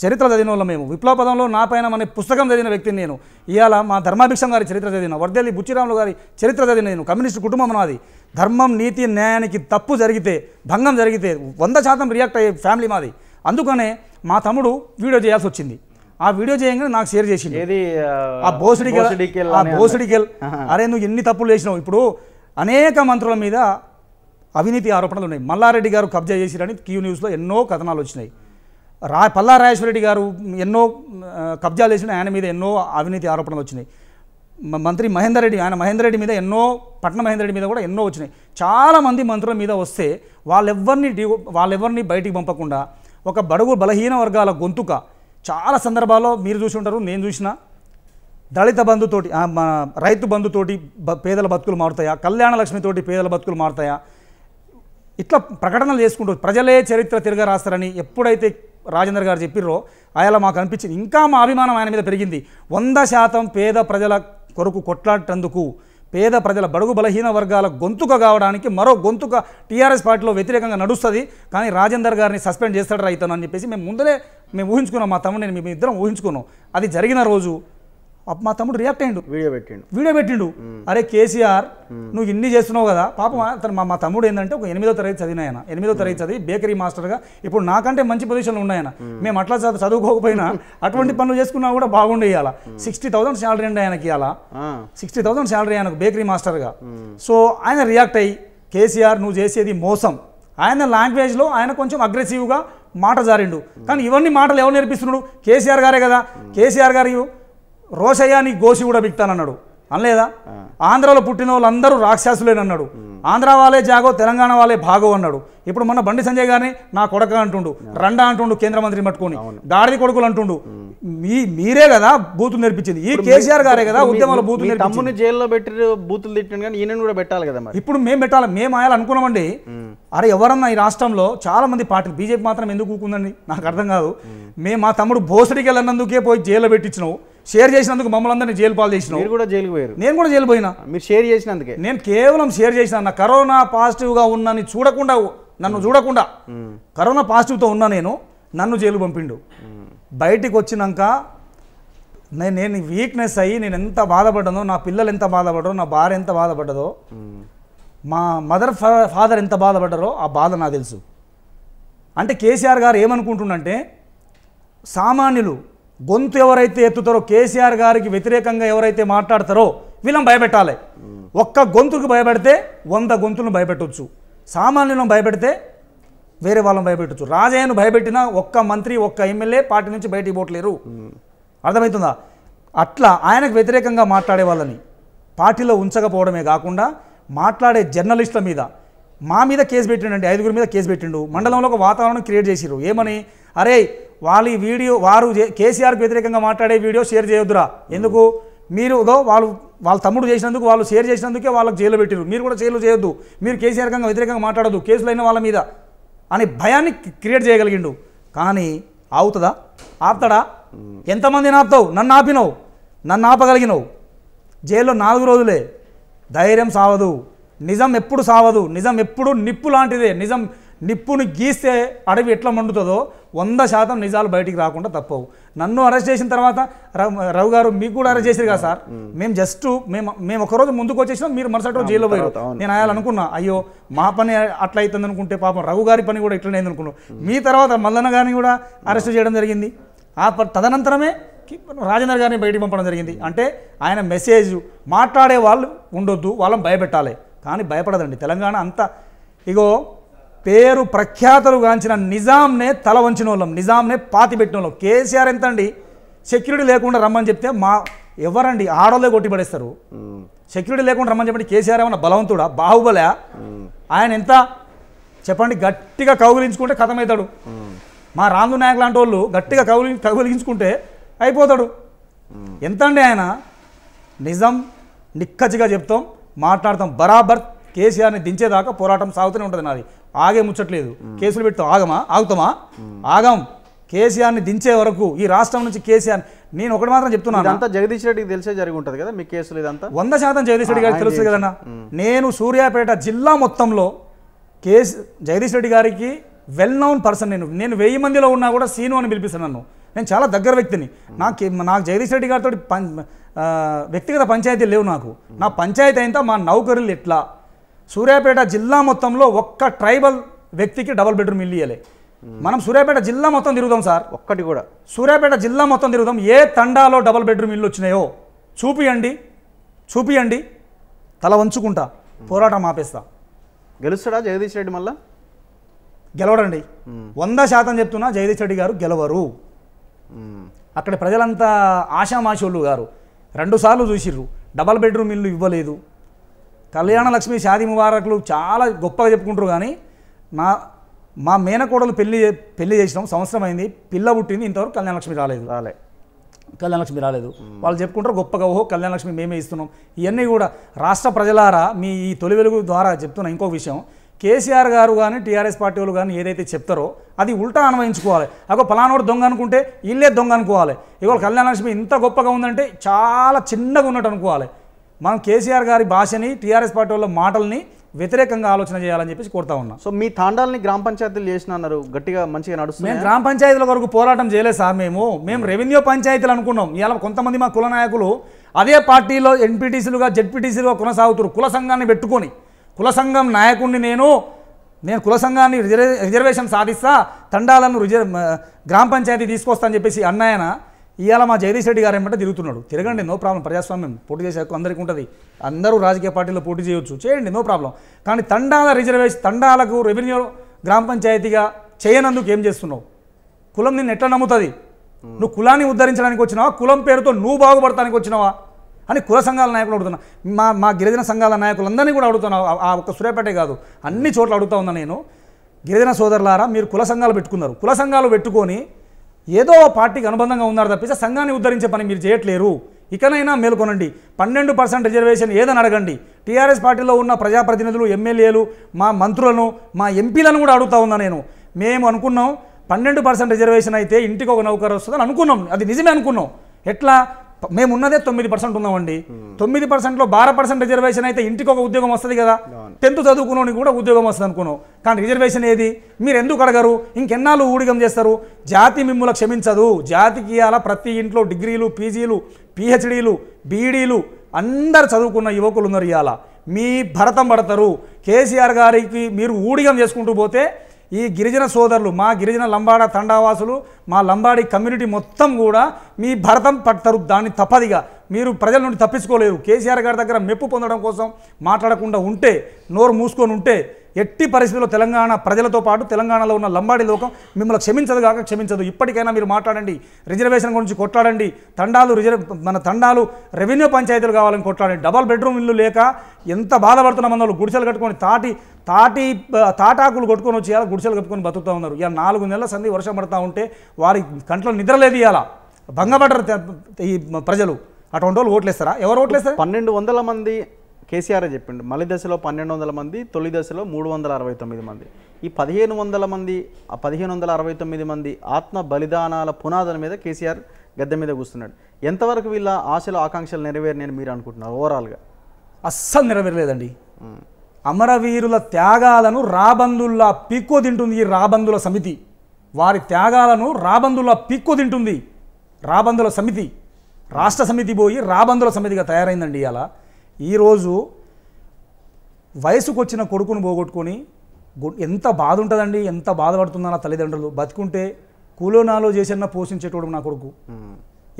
చరిత్ర చదివిన వాళ్ళు మేము విప్లవ పదంలో నా పైన అనే పుస్తకం చదివిన వ్యక్తిని నేను ఇవాళ మా ధర్మాభిక్షం గారి చరిత్ర చదివిన వర్దల్లి బుచ్చిరాములు గారి చరిత్ర చదివిన నేను కమ్యూనిస్టు కుటుంబం నాది ధర్మం నీతి న్యాయానికి తప్పు జరిగితే భంగం జరిగితే వంద శాతం రియాక్ట్ అయ్యే ఫ్యామిలీ మాది అందుకనే మా తమ్ముడు వీడియో చేయాల్సి వచ్చింది ఆ వీడియో చేయగానే నాకు షేర్ చేసింది ఆ బోసిడికెల్ ఆ బోసిడికెల్ అరే నువ్వు ఎన్ని తప్పులు చేసినావు ఇప్పుడు అనేక మంత్రుల మీద అవినీతి ఆరోపణలు ఉన్నాయి మల్లారెడ్డి గారు కబ్జా చేశారని క్యూ న్యూస్లో ఎన్నో కథనాలు వచ్చినాయి రా పల్లా గారు ఎన్నో కబ్జాలు వేసిన ఆయన మీద ఎన్నో అవినీతి ఆరోపణలు వచ్చినాయి మంత్రి మహేందర్ రెడ్డి ఆయన మహేందర్ రెడ్డి మీద ఎన్నో పట్న మహేందర్ రెడ్డి మీద కూడా ఎన్నో వచ్చినాయి చాలామంది మంత్రుల మీద వస్తే వాళ్ళెవ్వరిని డి వాళ్ళెవరిని బయటికి పంపకుండా ఒక బడుగు బలహీన వర్గాల గొంతుక చాలా సందర్భాల్లో మీరు చూసి ఉంటారు నేను చూసిన దళిత బంధుతోటి రైతు బంధుతోటి పేదల బతుకులు మారుతాయా కళ్యాణ లక్ష్మితోటి పేదల బతుకులు మారుతాయా ఇట్లా ప్రకటనలు చేసుకుంటూ ప్రజలే చరిత్ర తిరగ రాస్తారని ఎప్పుడైతే రాజేందర్ గారు చెప్పిర్రో ఆయన మాకు అనిపించింది ఇంకా మా అభిమానం ఆయన మీద పెరిగింది వంద శాతం పేద ప్రజల కొరకు కొట్లాడటందుకు పేద ప్రజల బడుగు బలహీన వర్గాల గొంతుక కావడానికి మరో గొంతుక టీఆర్ఎస్ పార్టీలో వ్యతిరేకంగా నడుస్తుంది కానీ రాజేందర్ గారిని సస్పెండ్ చేస్తాడు రైతాను అని చెప్పేసి మేము ముందరే మేము ఊహించుకున్నాం మా తమ్ముడిని మేము ఇద్దరం ఊహించుకున్నాం అది జరిగిన రోజు మా తమ్ముడు రియాక్ట్ అయ్యిండు వీడియో పెట్టిండు వీడియో పెట్టిండు అరే కేసీఆర్ నువ్వు ఇన్ని చేస్తున్నావు కదా పాప అతను మా మా తమ్ముడు ఏంటంటే ఒక ఎనిమిదో తరగతి చదివిన ఆయన ఎనిమిదో తరగతి చదివి బేకరీ మాస్టర్గా ఇప్పుడు నాకంటే మంచి పొజిషన్లు ఉన్నాయన మేము అట్లా చదువుకోకపోయినా అటువంటి పనులు చేసుకున్నా కూడా బాగుండే ఇవ్వాలా సిక్స్టీ థౌసండ్ శాలరీ అండి ఆయనకి ఇవ్వాలా సిక్స్టీ థౌసండ్ శాలరీ ఆయనకు బేకరీ మాస్టర్గా సో ఆయన రియాక్ట్ అయ్యి కేసీఆర్ నువ్వు చేసేది మోసం ఆయన లాంగ్వేజ్లో ఆయన కొంచెం అగ్రెసివ్గా మాట జారిండు కానీ ఇవన్నీ మాటలు ఎవరు నేర్పిస్తున్నాడు కేసీఆర్ గారే కదా కేసీఆర్ గారు రోషయ్య నీ గోసి కూడా బిక్తానన్నాడు అనలేదా ఆంధ్రలో పుట్టిన వాళ్ళందరూ రాక్షసులేనన్నాడు ఆంధ్ర వాళ్ళే జాగో తెలంగాణ వాళ్ళే భాగో అన్నాడు ఇప్పుడు మొన్న బండి సంజయ్ గారిని నా కొడక అంటుండు రండా అంటుండు కేంద్ర మంత్రిని పట్టుకొని దాడి కొడుకులు అంటుండు మీ మీరే కదా బూతులు నేర్పించింది ఈ కేసీఆర్ గారే కదా ఉద్యమాల బూతులు నేర్పించింది జైల్లో పెట్టి బూతులు తిట్టిన కానీ ఈయన కూడా పెట్టాలి కదా ఇప్పుడు మేము పెట్టాలి మేము ఆయాలనుకున్నామండి అరే ఎవరన్నా ఈ రాష్ట్రంలో చాలా మంది పార్టీలు బీజేపీ మాత్రం ఎందుకు ఊకుందండి నాకు అర్థం కాదు మేము మా తమ్ముడు భోసడికి వెళ్ళినందుకే పోయి జైల్లో పెట్టించినావు షేర్ చేసినందుకు మమ్మల్ని అందరినీ జైలు పాలు చేసిన కూడా జైలు పోయారు నేను కూడా జైలు పోయినా మీరు షేర్ చేసినందుకే నేను కేవలం షేర్ చేసిన నా కరోనా పాజిటివ్గా ఉన్నాని చూడకుండా నన్ను చూడకుండా కరోనా పాజిటివ్తో ఉన్నా నేను నన్ను జైలు పంపిండు బయటికి వచ్చినాక నేను నేను వీక్నెస్ అయ్యి నేను ఎంత బాధపడ్డానో నా పిల్లలు ఎంత బాధపడ్డారో నా భార్య ఎంత బాధపడ్డదో మా మదర్ ఫాదర్ ఎంత బాధపడ్డారో ఆ బాధ నాకు తెలుసు అంటే కేసీఆర్ గారు ఏమనుకుంటుండంటే సామాన్యులు గొంతు ఎవరైతే ఎత్తుతారో కేసీఆర్ గారికి వ్యతిరేకంగా ఎవరైతే మాట్లాడతారో వీళ్ళని భయపెట్టాలి ఒక్క గొంతుకు భయపెడితే వంద గొంతులను భయపెట్టవచ్చు సామాన్యులను భయపెడితే వేరే వాళ్ళని భయపెట్టచ్చు రాజయ్యను భయపెట్టిన ఒక్క మంత్రి ఒక్క ఎమ్మెల్యే పార్టీ నుంచి బయటికి పోవట్లేరు అర్థమవుతుందా అట్లా ఆయనకు వ్యతిరేకంగా మాట్లాడే వాళ్ళని పార్టీలో ఉంచకపోవడమే కాకుండా మాట్లాడే జర్నలిస్టుల మీద మా మీద కేసు పెట్టిండండి ఐదుగురి మీద కేసు పెట్టిండు మండలంలో ఒక వాతావరణం క్రియేట్ చేసిరు ఏమని అరే వాళ్ళు ఈ వీడియో వారు కేసీఆర్కి వ్యతిరేకంగా మాట్లాడే వీడియో షేర్ చేయొద్దురా ఎందుకు మీరు వాళ్ళు వాళ్ళ తమ్ముడు చేసినందుకు వాళ్ళు షేర్ చేసినందుకే వాళ్ళకి జైలు పెట్టారు మీరు కూడా జైలు చేయొద్దు మీరు కేసీఆర్ గంగా వ్యతిరేకంగా మాట్లాడద్దు అయిన వాళ్ళ మీద అనే భయాన్ని క్రియేట్ చేయగలిగిండు కానీ ఆవుతుందా ఆపుతాడా ఎంతమందిని ఆపుతావు నన్ను ఆపినవు నన్ను ఆపగలిగినవు జైల్లో నాలుగు రోజులే ధైర్యం సావదు నిజం ఎప్పుడు సావదు నిజం ఎప్పుడు నిప్పు లాంటిదే నిజం నిప్పుని గీస్తే అడవి ఎట్లా మండుతుందో వంద శాతం నిజాలు బయటికి రాకుండా తప్పవు నన్ను అరెస్ట్ చేసిన తర్వాత రవి గారు మీకు కూడా అరెస్ట్ చేశారు కదా సార్ మేము జస్ట్ మేము మేము ఒకరోజు ముందుకు వచ్చేసినాం మీరు మరుసటి రోజు జైల్లో పోయారు నేను అనుకున్నా అయ్యో మా పని అట్లా అవుతుంది అనుకుంటే పాపం రఘు గారి పని కూడా ఇట్లనే అనుకున్నాం మీ తర్వాత మల్లన్న గారిని కూడా అరెస్ట్ చేయడం జరిగింది ఆ తదనంతరమే రాజేంద్ర గారిని బయటికి పంపడం జరిగింది అంటే ఆయన మెసేజ్ మాట్లాడే వాళ్ళు ఉండొద్దు వాళ్ళని భయపెట్టాలి కానీ భయపడదండి తెలంగాణ అంత ఇగో పేరు ప్రఖ్యాతలుగాంచిన నిజాంనే తల వంచిన వాళ్ళం నిజాంనే పాతి పెట్టిన వాళ్ళం కేసీఆర్ ఎంతండి సెక్యూరిటీ లేకుండా రమ్మని చెప్తే మా ఎవరండి ఆడోళ్ళే కొట్టి పడేస్తారు సెక్యూరిటీ లేకుండా రమ్మని చెప్పండి కేసీఆర్ ఏమన్నా బలవంతుడా బాహుబలా ఆయన ఎంత చెప్పండి గట్టిగా కౌగులించుకుంటే కథమవుతాడు మా రాందు నాయక్ లాంటి వాళ్ళు గట్టిగా కౌలి కౌగులించుకుంటే అయిపోతాడు ఎంత అండి ఆయన నిజం నిక్కచ్చిగా చెప్తాం మాట్లాడతాం బరాబర్ కేసీఆర్ని దించేదాకా పోరాటం సాగుతూనే ఉంటుంది నాది ఆగే ముచ్చట్లేదు కేసులు పెడితే ఆగమా ఆగుతామా ఆగం కేసీఆర్ని దించే వరకు ఈ రాష్ట్రం నుంచి కేసీఆర్ నేను ఒకటి మాత్రం చెప్తున్నాను అంతా జగదీష్ రెడ్డికి తెలిసే జరిగి ఉంటుంది కదా మీ కేసులు ఇదంతా వంద శాతం జగదీష్ రెడ్డి గారికి తెలుస్తుంది కదన్నా నేను సూర్యాపేట జిల్లా మొత్తంలో కేసు జగదీష్ రెడ్డి గారికి వెల్ నౌన్ పర్సన్ నేను నేను వెయ్యి మందిలో ఉన్నా కూడా సీను అని పిలిపిస్తాను నన్ను నేను చాలా దగ్గర వ్యక్తిని నాకు నాకు జగదీష్ రెడ్డి గారితో వ్యక్తిగత పంచాయతీ లేవు నాకు నా పంచాయతీ అయినంత మా నౌకరులు ఎట్లా సూర్యాపేట జిల్లా మొత్తంలో ఒక్క ట్రైబల్ వ్యక్తికి డబుల్ బెడ్రూమ్ ఇల్లు ఇవ్వలే మనం సూర్యాపేట జిల్లా మొత్తం తిరుగుదాం సార్ ఒక్కటి కూడా సూర్యాపేట జిల్లా మొత్తం తిరుగుదాం ఏ తండాలో డబుల్ బెడ్రూమ్ ఇల్లు వచ్చినాయో చూపియండి చూపియండి తల వంచుకుంటా పోరాటం ఆపేస్తా గెలుస్తాడా జగదీష్ రెడ్డి మళ్ళా గెలవడండి వంద శాతం చెప్తున్నా జగదీష్ రెడ్డి గారు గెలవరు అక్కడ ప్రజలంతా ఆశామాషోళ్ళు గారు రెండుసార్లు చూసిర్రు డబల్ బెడ్రూమ్ ఇల్లు ఇవ్వలేదు కళ్యాణ లక్ష్మి షాది ముబారక్లు చాలా గొప్పగా చెప్పుకుంటారు కానీ నా మా మేనకోడలు పెళ్లి పెళ్లి చేసినాం సంవత్సరం అయింది పిల్ల పుట్టింది ఇంతవరకు కళ్యాణ లక్ష్మి రాలేదు రాలే కళ్యాణ లక్ష్మి రాలేదు వాళ్ళు చెప్పుకుంటారు గొప్పగా ఓహో కళ్యాణ లక్ష్మి మేమే ఇస్తున్నాం ఇవన్నీ కూడా రాష్ట్ర ప్రజలారా మీ ఈ తొలి వెలుగు ద్వారా చెప్తున్న ఇంకో విషయం కేసీఆర్ గారు కానీ టీఆర్ఎస్ పార్టీ వాళ్ళు కానీ ఏదైతే చెప్తారో అది ఉల్టా అన్వయించుకోవాలి అగో పలానోడు దొంగ అనుకుంటే ఇల్లే దొంగ అనుకోవాలి ఇవాళ కళ్యాణ లక్ష్మి ఇంత గొప్పగా ఉందంటే చాలా చిన్నగా ఉన్నట్టు అనుకోవాలి మనం కేసీఆర్ గారి భాషని టీఆర్ఎస్ పార్టీ వాళ్ళ మాటల్ని వ్యతిరేకంగా ఆలోచన చేయాలని చెప్పేసి కోరుతా ఉన్నాం సో మీ తాండాలని గ్రామ పంచాయతీలు చేసిన అన్నారు గట్టిగా మంచిగా నడుస్తుంది మేము గ్రామ పంచాయతీల వరకు పోరాటం చేయలేదు సార్ మేము మేము రెవెన్యూ పంచాయతీలు అనుకున్నాం ఇలా కొంతమంది మా కుల నాయకులు అదే పార్టీలో ఎన్పిటీసీలుగా జెడ్పీటీసీలుగా కొనసాగుతారు కుల సంఘాన్ని పెట్టుకొని కుల సంఘం నాయకుడిని నేను నేను కుల సంఘాన్ని రిజర్వేషన్ సాధిస్తా తండాలను రిజర్వ్ గ్రామ పంచాయతీ తీసుకొస్తా అని చెప్పేసి అన్నాయన ఇవాళ మా జగదీష్ రెడ్డి గారు ఏమంటే తిరుగుతున్నాడు తిరగండి నో ప్రాబ్లం ప్రజాస్వామ్యం పోటీ చేసే హక్కు అందరికీ ఉంటుంది అందరూ రాజకీయ పార్టీలో పోటీ చేయొచ్చు చేయండి నో ప్రాబ్లం కానీ తండాల రిజర్వేషన్ తండాలకు రెవెన్యూ గ్రామ పంచాయతీగా చేయనందుకు ఏం చేస్తున్నావు కులం నిన్ను ఎట్లా నమ్ముతుంది నువ్వు కులాన్ని ఉద్ధరించడానికి వచ్చినావా కులం పేరుతో నువ్వు బాగుపడతానికి వచ్చినావా అని కుల సంఘాల నాయకులు అడుగుతున్నా మా మా గిరిజన సంఘాల నాయకులందరినీ కూడా అడుగుతున్నావు ఆ ఒక్క సూర్యాపేటే కాదు అన్ని చోట్ల అడుగుతా ఉన్నా నేను గిరిజన సోదరులారా మీరు కుల సంఘాలు పెట్టుకున్నారు కుల సంఘాలు పెట్టుకొని ఏదో పార్టీకి అనుబంధంగా ఉన్నారు తప్పిస్తే సంఘాన్ని ఉద్ధరించే పని మీరు చేయట్లేరు ఇకనైనా మేల్కొనండి పన్నెండు పర్సెంట్ రిజర్వేషన్ ఏదని అడగండి టీఆర్ఎస్ పార్టీలో ఉన్న ప్రజాప్రతినిధులు ఎమ్మెల్యేలు మా మంత్రులను మా ఎంపీలను కూడా అడుగుతా ఉన్నా నేను మేము అనుకున్నాం పన్నెండు పర్సెంట్ రిజర్వేషన్ అయితే ఇంటికి ఒక నౌకర్ వస్తుందని అనుకున్నాం అది నిజమే అనుకున్నాం ఎట్లా మేము ఉన్నదే తొమ్మిది పర్సెంట్ ఉన్నామండి hmm. తొమ్మిది పర్సెంట్లో బారా పర్సెంట్ రిజర్వేషన్ అయితే ఇంటికి ఒక ఉద్యోగం వస్తుంది కదా టెన్త్ చదువుకున్న కూడా ఉద్యోగం వస్తుంది అనుకున్నాం కానీ రిజర్వేషన్ ఏది మీరు ఎందుకు అడగరు ఇంకెన్నాళ్ళు ఊడిగం చేస్తారు జాతి మిమ్మల్ని క్షమించదు జాతికి అలా ప్రతి ఇంట్లో డిగ్రీలు పీజీలు పిహెచ్డీలు బీఈడీలు అందరు చదువుకున్న యువకులు ఉన్నారు ఇవాళ మీ భరతం పడతారు కేసీఆర్ గారికి మీరు ఊడిగం చేసుకుంటూ పోతే ఈ గిరిజన సోదరులు మా గిరిజన లంబాడ తండావాసులు మా లంబాడి కమ్యూనిటీ మొత్తం కూడా మీ భరతం పడతారు దాన్ని తప్పదిగా మీరు ప్రజల నుండి తప్పించుకోలేరు కేసీఆర్ గారి దగ్గర మెప్పు పొందడం కోసం మాట్లాడకుండా ఉంటే నోరు మూసుకొని ఉంటే ఎట్టి పరిస్థితుల్లో తెలంగాణ ప్రజలతో పాటు తెలంగాణలో ఉన్న లంబాడి లోకం మిమ్మల్ని క్షమించదు కాక క్షమించదు ఇప్పటికైనా మీరు మాట్లాడండి రిజర్వేషన్ గురించి కొట్లాడండి తండాలు రిజర్వ్ మన తండాలు రెవెన్యూ పంచాయతీలు కావాలని కొట్లాడండి డబల్ బెడ్రూమ్ ఇల్లు లేక ఎంత బాధపడుతున్న మనలో గుడిసెలు కట్టుకొని తాటి తాటి తాటాకులు కొట్టుకొని వచ్చి ఇలా గుడిసెలు కప్పుకొని బతుకుతూ ఉన్నారు ఇలా నాలుగు నెలల సంధి వర్షం పడతా ఉంటే వారి కంట్లో నిద్రలేదు ఇలా భంగపడరు ఈ ప్రజలు అటువంటి వాళ్ళు ఓట్లేస్తారా ఎవరు ఓట్లేస్తారు పన్నెండు వందల మంది కేసీఆర్ చెప్పిండు మలి దశలో పన్నెండు వందల మంది తొలి దశలో మూడు వందల అరవై తొమ్మిది మంది ఈ పదిహేను వందల మంది ఆ పదిహేను వందల అరవై తొమ్మిది మంది ఆత్మ బలిదానాల పునాదుల మీద కేసీఆర్ గద్దె మీద కూస్తున్నాడు ఎంతవరకు వీళ్ళ ఆశలు ఆకాంక్షలు నెరవేరినని మీరు అనుకుంటున్నారు ఓవరాల్గా అస్సలు నెరవేరలేదండి అమరవీరుల త్యాగాలను రాబందుల్లా పీక్కో తింటుంది ఈ రాబందుల సమితి వారి త్యాగాలను రాబందుల్లా పీక్కో తింటుంది రాబందుల సమితి రాష్ట్ర సమితి పోయి రాబందుల సమితిగా తయారైందండి ఇలా ఈరోజు వయసుకొచ్చిన కొడుకును పోగొట్టుకొని ఎంత బాధ ఉంటుందండి ఎంత బాధపడుతుందన్న నా తల్లిదండ్రులు బతుకుంటే కూలోనాలో చేసిన పోషించేటోడు నా కొడుకు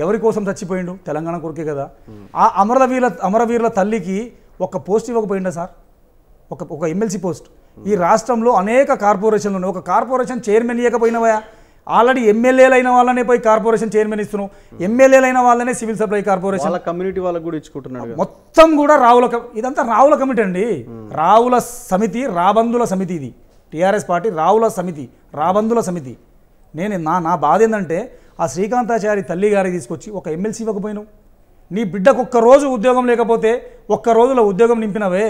ఎవరి కోసం చచ్చిపోయిండు తెలంగాణ కొడుకే కదా ఆ అమరవీరుల అమరవీరుల తల్లికి ఒక పోస్ట్ ఇవ్వకపోయిండ సార్ ఒక ఒక ఎమ్మెల్సీ పోస్ట్ ఈ రాష్ట్రంలో అనేక కార్పొరేషన్లు ఉన్నాయి ఒక కార్పొరేషన్ చైర్మన్ ఇవ్వకపోయినవా ఆల్రెడీ ఎమ్మెల్యేలు అయిన వాళ్ళనే పోయి కార్పొరేషన్ చైర్మన్ ఇస్తున్నాం అయిన వాళ్ళనే సివిల్ సప్లై కార్పొరేషన్ కమ్యూనిటీ వాళ్ళకి కూడా ఇచ్చుకుంటున్నారు మొత్తం కూడా రావుల ఇదంతా రావుల కమిటీ అండి రావుల సమితి రాబందుల సమితి ఇది టీఆర్ఎస్ పార్టీ రావుల సమితి రాబందుల సమితి నేను నా నా బాధ ఏంటంటే ఆ శ్రీకాంతాచారి తల్లి గారికి తీసుకొచ్చి ఒక ఎమ్మెల్సీ ఇవ్వకపోయినావు నీ బిడ్డకు ఒక్కరోజు ఉద్యోగం లేకపోతే ఒక్క రోజులో ఉద్యోగం నింపినవే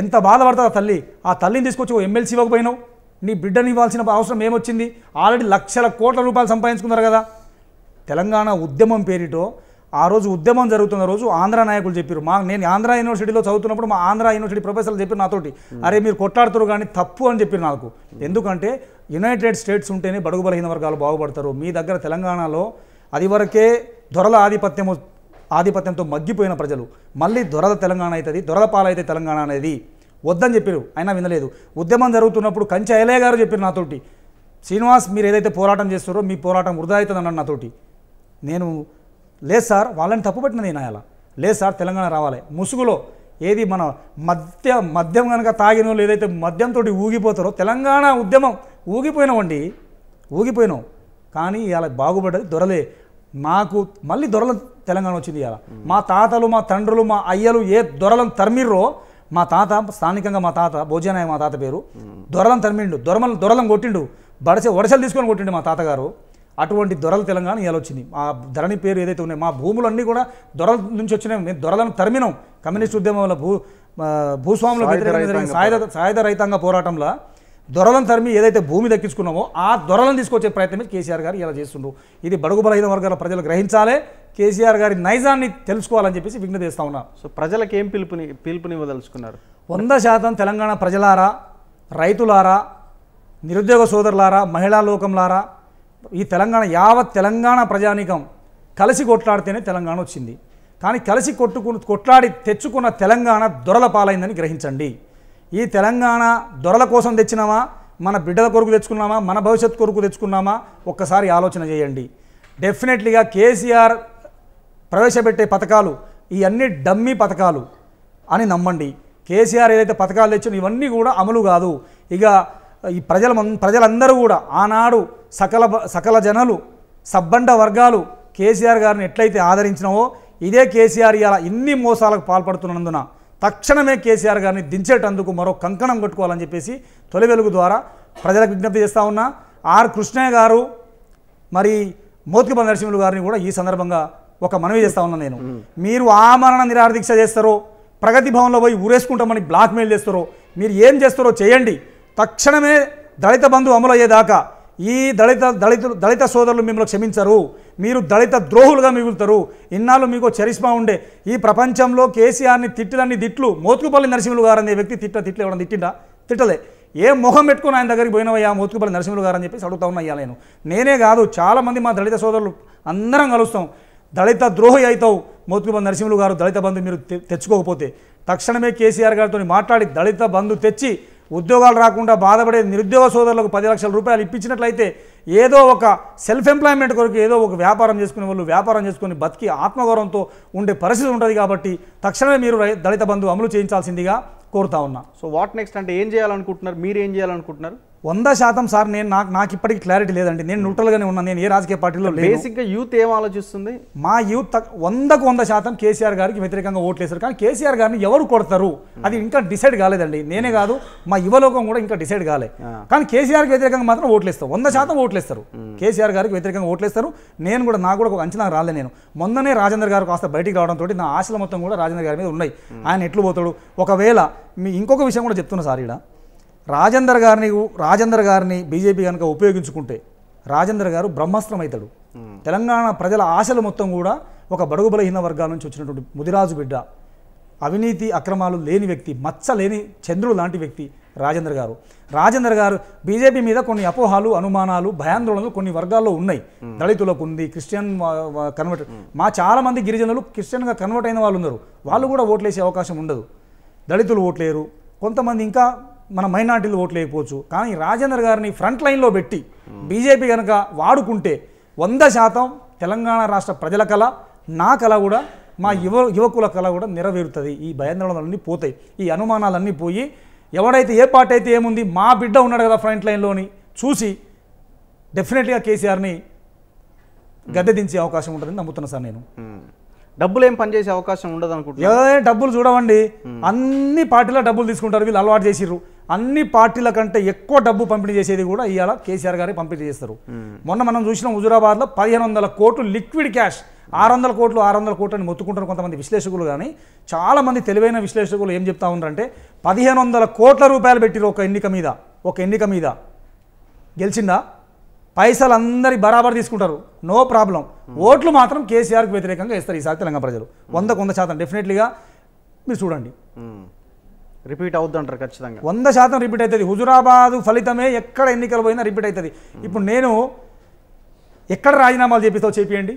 ఎంత బాధపడతా తల్లి ఆ తల్లిని తీసుకొచ్చి ఓ ఎమ్మెల్సీ ఇవ్వకపోయినావు నీ బిడ్డని ఇవ్వాల్సిన అవసరం ఏమొచ్చింది ఆల్రెడీ లక్షల కోట్ల రూపాయలు సంపాదించుకున్నారు కదా తెలంగాణ ఉద్యమం పేరిటో ఆ రోజు ఉద్యమం జరుగుతున్న రోజు ఆంధ్ర నాయకులు చెప్పారు మా నేను ఆంధ్ర యూనివర్సిటీలో చదువుతున్నప్పుడు మా ఆంధ్ర యూనివర్సిటీ ప్రొఫెసర్లు చెప్పారు నాతోటి అరే మీరు కొట్లాడుతారు కానీ తప్పు అని చెప్పారు నాకు ఎందుకంటే యునైటెడ్ స్టేట్స్ ఉంటేనే బడుగు బలహీన వర్గాలు బాగుపడతారు మీ దగ్గర తెలంగాణలో అది వరకే దొరల ఆధిపత్యం ఆధిపత్యంతో మగ్గిపోయిన ప్రజలు మళ్ళీ దొరద తెలంగాణ అవుతుంది దొరద పాలైతే తెలంగాణ అనేది వద్దని చెప్పారు అయినా వినలేదు ఉద్యమం జరుగుతున్నప్పుడు కంచె ఐలయ్య గారు చెప్పారు నాతోటి శ్రీనివాస్ మీరు ఏదైతే పోరాటం చేస్తారో మీ పోరాటం వృధా అన్నాడు నాతోటి నేను లేదు సార్ వాళ్ళని తప్పుపెట్టిన నేను అలా లేదు సార్ తెలంగాణ రావాలి ముసుగులో ఏది మన మద్య మద్యం కనుక తాగిన వాళ్ళు ఏదైతే మద్యంతో ఊగిపోతారో తెలంగాణ ఉద్యమం ఊగిపోయినామండి ఊగిపోయినాం కానీ ఇలా బాగుపడ్డది దొరలే నాకు మళ్ళీ దొరల తెలంగాణ వచ్చింది ఇవాళ మా తాతలు మా తండ్రులు మా అయ్యలు ఏ దొరలను తరిమిర్రో మా తాత స్థానికంగా మా తాత భోజనాయ మా తాత పేరు దొరలను తరిమిండు దొరమలు దొరలను కొట్టిండు బడసే వడసలు తీసుకొని కొట్టిండు మా తాతగారు అటువంటి దొరల తెలంగాణ ఇవాళ వచ్చింది ఆ ధరణి పేరు ఏదైతే ఉన్నాయో మా భూములన్నీ కూడా దొరల నుంచి వచ్చినాయి మేము దొరలను తరిమినాం కమ్యూనిస్ట్ వల్ల భూ భూస్వాముల సాయుధ సాయుధ రైతాంగ పోరాటంలో దొరలను తరిమి ఏదైతే భూమి దక్కించుకున్నామో ఆ దొరలను తీసుకొచ్చే ప్రయత్నమే కేసీఆర్ గారు ఇలా చేస్తుండ్రు ఇది బడుగు బలహీన వర్గాల ప్రజలు గ్రహించాలే కేసీఆర్ గారి నైజాన్ని తెలుసుకోవాలని చెప్పేసి విజ్ఞత చేస్తా ఉన్నా సో ప్రజలకు ఏం పిలుపుని పిలుపునివ్వదలుచుకున్నారు వంద శాతం తెలంగాణ ప్రజలారా రైతులారా నిరుద్యోగ సోదరులారా మహిళా లోకంలారా ఈ తెలంగాణ యావత్ తెలంగాణ ప్రజానీకం కలిసి కొట్లాడితేనే తెలంగాణ వచ్చింది కానీ కలిసి కొట్టుకు కొట్లాడి తెచ్చుకున్న తెలంగాణ దొరల పాలైందని గ్రహించండి ఈ తెలంగాణ దొరల కోసం తెచ్చినామా మన బిడ్డల కొరకు తెచ్చుకున్నామా మన భవిష్యత్ కొరకు తెచ్చుకున్నామా ఒక్కసారి ఆలోచన చేయండి డెఫినెట్లీగా కేసీఆర్ ప్రవేశపెట్టే పథకాలు ఇవన్నీ డమ్మీ పథకాలు అని నమ్మండి కేసీఆర్ ఏదైతే పథకాలు తెచ్చిన ఇవన్నీ కూడా అమలు కాదు ఇక ఈ ప్రజల ప్రజలందరూ కూడా ఆనాడు సకల సకల జనలు సబ్బండ వర్గాలు కేసీఆర్ గారిని ఎట్లయితే ఆదరించినావో ఇదే కేసీఆర్ ఇలా ఇన్ని మోసాలకు పాల్పడుతున్నందున తక్షణమే కేసీఆర్ గారిని దించేటందుకు మరో కంకణం కట్టుకోవాలని చెప్పేసి తొలి వెలుగు ద్వారా ప్రజలకు విజ్ఞప్తి చేస్తూ ఉన్నా ఆర్ కృష్ణయ్య గారు మరి మోతికపల్లి నరసింహులు గారిని కూడా ఈ సందర్భంగా ఒక మనవి చేస్తా ఉన్నా నేను మీరు ఆమరణ నిరాదీక్ష చేస్తారో ప్రగతి భవన్లో పోయి ఊరేసుకుంటామని బ్లాక్మెయిల్ చేస్తారో మీరు ఏం చేస్తారో చేయండి తక్షణమే దళిత బంధు అమలు అయ్యేదాకా ఈ దళిత దళితులు దళిత సోదరులు మిమ్మల్ని క్షమించరు మీరు దళిత ద్రోహులుగా మిగులుతారు ఇన్నాళ్ళు మీకు చరిస్మా ఉండే ఈ ప్రపంచంలో కేసీఆర్ని తిట్టులన్నీ తిట్లు మోతుకుపల్లి నరసింహులు గారు అనే వ్యక్తి తిట్ట తిట్లు ఎవరైనా తిట్టిండా తిట్టలే ఏ మొహం పెట్టుకుని ఆయన దగ్గరికి పోయినవయ్యా మోతుకుపల్లి నరసింహులు గారు అని చెప్పేసి అడుగుతా ఉన్నాయ్యా నేను నేనే కాదు చాలామంది మా దళిత సోదరులు అందరం కలుస్తాం దళిత ద్రోహి అవుతావు మోతుకుపల్లి నరసింహులు గారు దళిత బంధు మీరు తెచ్చుకోకపోతే తక్షణమే కేసీఆర్ గారితో మాట్లాడి దళిత బంధు తెచ్చి ఉద్యోగాలు రాకుండా బాధపడే నిరుద్యోగ సోదరులకు పది లక్షల రూపాయలు ఇప్పించినట్లయితే ఏదో ఒక సెల్ఫ్ ఎంప్లాయ్మెంట్ కొరకు ఏదో ఒక వ్యాపారం చేసుకునే వాళ్ళు వ్యాపారం చేసుకుని బతికి ఆత్మగౌరవంతో ఉండే పరిస్థితి ఉంటుంది కాబట్టి తక్షణమే మీరు దళిత బంధు అమలు చేయించాల్సిందిగా కోరుతా ఉన్నా సో వాట్ నెక్స్ట్ అంటే ఏం చేయాలనుకుంటున్నారు మీరు ఏం చేయాలనుకుంటున్నారు వంద శాతం సార్ నేను నాకు నాకు ఇప్పటికీ క్లారిటీ లేదండి నేను న్యూట్రల్గానే ఉన్నాను నేను ఏ రాజకీయ పార్టీలో బేసిక్గా యూత్ ఏం ఆలోచిస్తుంది మా యూత్ వందకు వంద శాతం కేసీఆర్ గారికి వ్యతిరేకంగా ఓట్లేశారు కానీ కేసీఆర్ గారిని ఎవరు కొడతారు అది hmm. ఇంకా డిసైడ్ కాలేదండి నేనే కాదు మా యువలోకం కూడా ఇంకా డిసైడ్ కాలే కానీ కేసీఆర్కి వ్యతిరేకంగా మాత్రం ఓట్లేస్తారు వంద శాతం hmm. ఓట్లేస్తారు hmm. కేసీఆర్ గారికి వ్యతిరేకంగా ఓట్లేస్తారు నేను కూడా నాకు కూడా ఒక అంచనా రాలే నేను మొన్ననే రాజేంద్ర గారు కాస్త బయటికి రావడంతో నా ఆశలు మొత్తం కూడా రాజేంద్ర గారి మీద ఉన్నాయి ఆయన ఎట్లు పోతాడు ఒకవేళ మీ ఇంకొక విషయం కూడా చెప్తున్నా సార్ ఇక్కడ రాజేందర్ గారిని రాజేందర్ గారిని బీజేపీ కనుక ఉపయోగించుకుంటే రాజేందర్ గారు బ్రహ్మాస్త్రం అవుతాడు తెలంగాణ ప్రజల ఆశలు మొత్తం కూడా ఒక బడుగు బలహీన వర్గాల నుంచి వచ్చినటువంటి ముదిరాజు బిడ్డ అవినీతి అక్రమాలు లేని వ్యక్తి మచ్చ లేని చంద్రుడు లాంటి వ్యక్తి రాజేందర్ గారు రాజేందర్ గారు బీజేపీ మీద కొన్ని అపోహాలు అనుమానాలు భయాందోళనలు కొన్ని వర్గాల్లో ఉన్నాయి దళితులకు ఉంది క్రిస్టియన్ కన్వర్ట్ మా చాలామంది గిరిజనులు క్రిస్టియన్గా కన్వర్ట్ అయిన వాళ్ళు ఉన్నారు వాళ్ళు కూడా ఓట్లేసే అవకాశం ఉండదు దళితులు ఓట్లేరు కొంతమంది ఇంకా మన మైనార్టీలు ఓట్లు వేయకపోవచ్చు కానీ రాజేందర్ గారిని ఫ్రంట్ లైన్లో పెట్టి బీజేపీ కనుక వాడుకుంటే వంద శాతం తెలంగాణ రాష్ట్ర ప్రజల కళ నా కళ కూడా మా యువ యువకుల కళ కూడా నెరవేరుతుంది ఈ భయాందోళనలన్నీ పోతాయి ఈ అనుమానాలన్నీ పోయి ఎవడైతే ఏ పార్టీ అయితే ఏముంది మా బిడ్డ ఉన్నాడు కదా ఫ్రంట్ లైన్లోని చూసి డెఫినెట్గా కేసీఆర్ని గద్దె దించే అవకాశం ఉంటుందని నమ్ముతున్నా సార్ నేను డబ్బులు ఏం పనిచేసే అవకాశం ఉండదు అనుకుంటున్నా డబ్బులు చూడవండి అన్ని పార్టీలో డబ్బులు తీసుకుంటారు వీళ్ళు అలవాటు చేసిర్రు అన్ని పార్టీల కంటే ఎక్కువ డబ్బు పంపిణీ చేసేది కూడా ఇవాళ కేసీఆర్ గారే పంపిణీ చేస్తారు మొన్న మనం చూసినాం హుజురాబాద్లో పదిహేను వందల కోట్లు లిక్విడ్ క్యాష్ ఆరు వందల కోట్లు ఆరు వందల కోట్లు అని మొత్తుకుంటారు కొంతమంది విశ్లేషకులు కానీ చాలామంది తెలివైన విశ్లేషకులు ఏం చెప్తా ఉన్నారంటే పదిహేను వందల కోట్ల రూపాయలు పెట్టిరు ఒక ఎన్నిక మీద ఒక ఎన్నిక మీద గెలిచిందా పైసలు అందరి బరాబర్ తీసుకుంటారు నో ప్రాబ్లం ఓట్లు మాత్రం కేసీఆర్కి వ్యతిరేకంగా ఇస్తారు ఈసారి తెలంగాణ ప్రజలు వందకు వంద శాతం డెఫినెట్లీగా మీరు చూడండి రిపీట్ అవుద్ది అంటారు ఖచ్చితంగా వంద శాతం రిపీట్ అవుతుంది హుజురాబాద్ ఫలితమే ఎక్కడ ఎన్నికలు పోయినా రిపీట్ అవుతుంది ఇప్పుడు నేను ఎక్కడ రాజీనామాలు చేపిస్తావు చేపియండి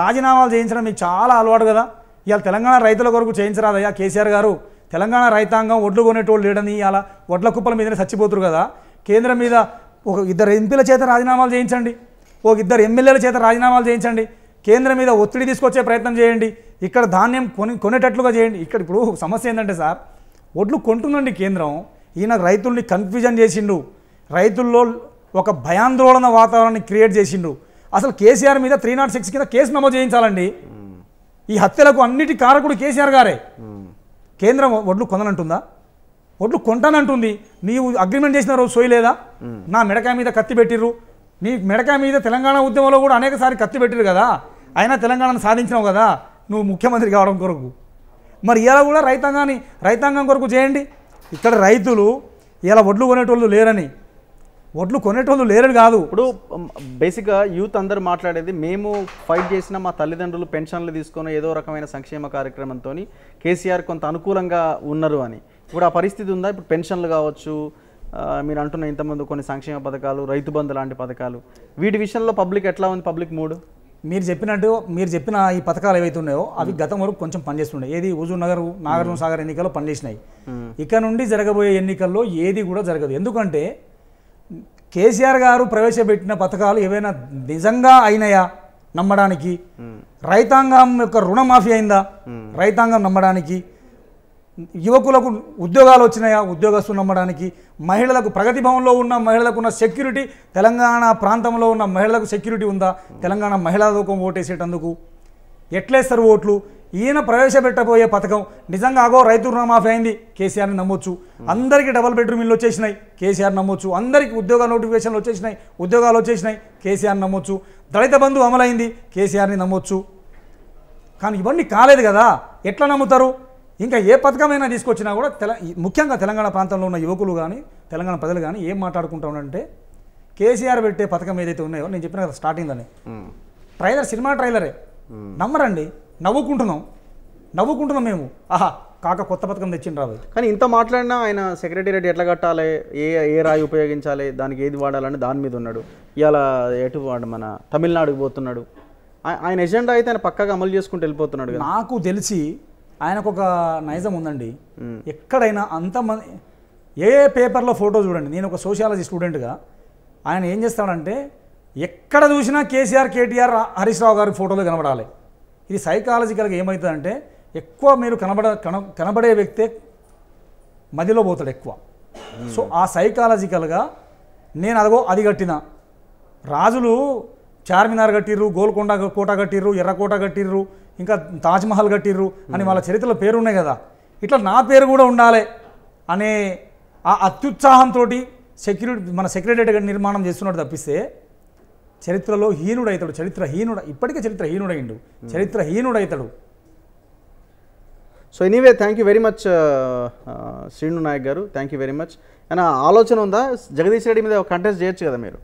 రాజీనామాలు చేయించడం మీకు చాలా అలవాటు కదా ఇవాళ తెలంగాణ రైతుల కొరకు చేయించరాదయ్యా కేసీఆర్ గారు తెలంగాణ రైతాంగం ఒడ్లు కొనేటోళ్ళు లేడని ఇవాళ వడ్ల కుప్పల మీదనే చచ్చిపోతురు కదా కేంద్రం మీద ఒక ఇద్దరు ఎంపీల చేత రాజీనామాలు చేయించండి ఒక ఇద్దరు ఎమ్మెల్యేల చేత రాజీనామాలు చేయించండి కేంద్రం మీద ఒత్తిడి తీసుకొచ్చే ప్రయత్నం చేయండి ఇక్కడ ధాన్యం కొని కొనేటట్లుగా చేయండి ఇక్కడ ఇప్పుడు సమస్య ఏంటంటే సార్ ఒడ్లు కొంటుందండి కేంద్రం ఈయన రైతుల్ని కన్ఫ్యూజన్ చేసిండు రైతుల్లో ఒక భయాందోళన వాతావరణాన్ని క్రియేట్ చేసిండు అసలు కేసీఆర్ మీద త్రీ నాట్ సిక్స్ కింద కేసు నమోదు చేయించాలండి ఈ హత్యలకు అన్నిటి కారకుడు కేసీఆర్ గారే కేంద్రం ఒడ్లు కొననంటుందా ఒడ్లు కొంటానంటుంది నీవు అగ్రిమెంట్ చేసిన రోజు సోయలేదా నా మెడకాయ మీద కత్తి పెట్టిర్రు నీ మెడకాయ మీద తెలంగాణ ఉద్యమంలో కూడా అనేకసారి కత్తి పెట్టిరు కదా అయినా తెలంగాణను సాధించినావు కదా నువ్వు ముఖ్యమంత్రి కావడం కొరకు మరి ఇలా కూడా రైతాంగాన్ని రైతాంగం కొరకు చేయండి ఇక్కడ రైతులు ఇలా వడ్లు కొనేటోళ్ళు లేరని ఒడ్లు కొనేటోళ్ళు లేరని కాదు ఇప్పుడు బేసిక్గా యూత్ అందరు మాట్లాడేది మేము ఫైట్ చేసిన మా తల్లిదండ్రులు పెన్షన్లు తీసుకొని ఏదో రకమైన సంక్షేమ కార్యక్రమంతో కేసీఆర్ కొంత అనుకూలంగా ఉన్నారు అని ఇప్పుడు ఆ పరిస్థితి ఉందా ఇప్పుడు పెన్షన్లు కావచ్చు మీరు అంటున్న ఇంతమంది కొన్ని సంక్షేమ పథకాలు రైతు బంధు లాంటి పథకాలు వీటి విషయంలో పబ్లిక్ ఎట్లా ఉంది పబ్లిక్ మూడు మీరు చెప్పినట్టు మీరు చెప్పిన ఈ పథకాలు ఏవైతే ఉన్నాయో అవి గతం వరకు కొంచెం పనిచేస్తున్నాయి ఏది హుజూర్ నగర్ నాగార్జున సాగర్ ఎన్నికల్లో పనిచేసినాయి ఇక నుండి జరగబోయే ఎన్నికల్లో ఏది కూడా జరగదు ఎందుకంటే కేసీఆర్ గారు ప్రవేశపెట్టిన పథకాలు ఏవైనా నిజంగా అయినాయా నమ్మడానికి రైతాంగం యొక్క రుణమాఫీ అయిందా రైతాంగం నమ్మడానికి యువకులకు ఉద్యోగాలు వచ్చినాయా ఉద్యోగస్తులు నమ్మడానికి మహిళలకు ప్రగతి భవన్లో ఉన్న మహిళలకు ఉన్న సెక్యూరిటీ తెలంగాణ ప్రాంతంలో ఉన్న మహిళలకు సెక్యూరిటీ ఉందా తెలంగాణ మహిళా లోకం ఓటేసేటందుకు ఎట్లేస్తారు ఓట్లు ఈయన ప్రవేశపెట్టబోయే పథకం నిజంగా అగో రైతు రుణమాఫీ అయింది కేసీఆర్ని నమ్మొచ్చు అందరికీ డబల్ బెడ్రూమ్ ఇల్లు వచ్చేసినాయి కేసీఆర్ నమ్మొచ్చు అందరికీ ఉద్యోగ నోటిఫికేషన్లు వచ్చేసినాయి ఉద్యోగాలు వచ్చేసినాయి కేసీఆర్ నమ్మొచ్చు దళిత బంధు అమలైంది కేసీఆర్ని నమ్మొచ్చు కానీ ఇవన్నీ కాలేదు కదా ఎట్లా నమ్ముతారు ఇంకా ఏ పథకమైనా తీసుకొచ్చినా కూడా తెల ముఖ్యంగా తెలంగాణ ప్రాంతంలో ఉన్న యువకులు కానీ తెలంగాణ ప్రజలు కానీ ఏం మాట్లాడుకుంటా ఉండంటే కేసీఆర్ పెట్టే పథకం ఏదైతే ఉన్నాయో నేను చెప్పిన కదా దాన్ని ట్రైలర్ సినిమా ట్రైలరే నమ్మరండి నవ్వుకుంటున్నాం నవ్వుకుంటున్నాం మేము ఆహా కాక కొత్త పథకం తెచ్చిండు రాబోయ్ కానీ ఇంత మాట్లాడినా ఆయన సెక్రటేరియట్ ఎట్లా కట్టాలి ఏ ఏ రాయి ఉపయోగించాలి దానికి ఏది వాడాలని దాని మీద ఉన్నాడు ఇవాళ ఎటు వాడు మన తమిళనాడుకు పోతున్నాడు ఆయన ఎజెండా అయితే ఆయన పక్కగా అమలు చేసుకుంటూ వెళ్ళిపోతున్నాడు నాకు తెలిసి ఆయనకు ఒక నైజం ఉందండి ఎక్కడైనా అంతమంది ఏ పేపర్లో ఫోటో చూడండి నేను ఒక సోషియాలజీ స్టూడెంట్గా ఆయన ఏం చేస్తాడంటే ఎక్కడ చూసినా కేసీఆర్ కేటీఆర్ హరీష్ రావు గారి ఫోటోలు కనబడాలి ఇది సైకాలజికల్గా ఏమవుతుందంటే ఎక్కువ మీరు కనబడ కన కనబడే వ్యక్తే మదిలో పోతాడు ఎక్కువ సో ఆ సైకాలజికల్గా నేను అదిగో అది కట్టిన రాజులు చార్మినార్ కట్టిర్రు గోల్కొండ కోట కట్టిర్రు ఎర్రకోట కట్టిర్రు ఇంకా తాజ్మహల్ కట్టిర్రు అని hmm. వాళ్ళ చరిత్రలో పేరు ఉన్నాయి కదా ఇట్లా నా పేరు కూడా ఉండాలి అనే ఆ అత్యుత్సాహంతో సెక్యూరిటీ మన సెక్రటరీ నిర్మాణం చేస్తున్నాడు తప్పిస్తే చరిత్రలో హీనుడైతాడు చరిత్ర హీనుడ ఇప్పటికే చరిత్ర హీనుడైండు hmm. చరిత్ర అవుతాడు so anyway thank you very much Srinu Nayak గారు థ్యాంక్ యూ వెరీ మచ్ అయినా ఆలోచన ఉందా జగదీష్ రెడ్డి మీద కంటెస్ట్ చేయొచ్చు కదా మీరు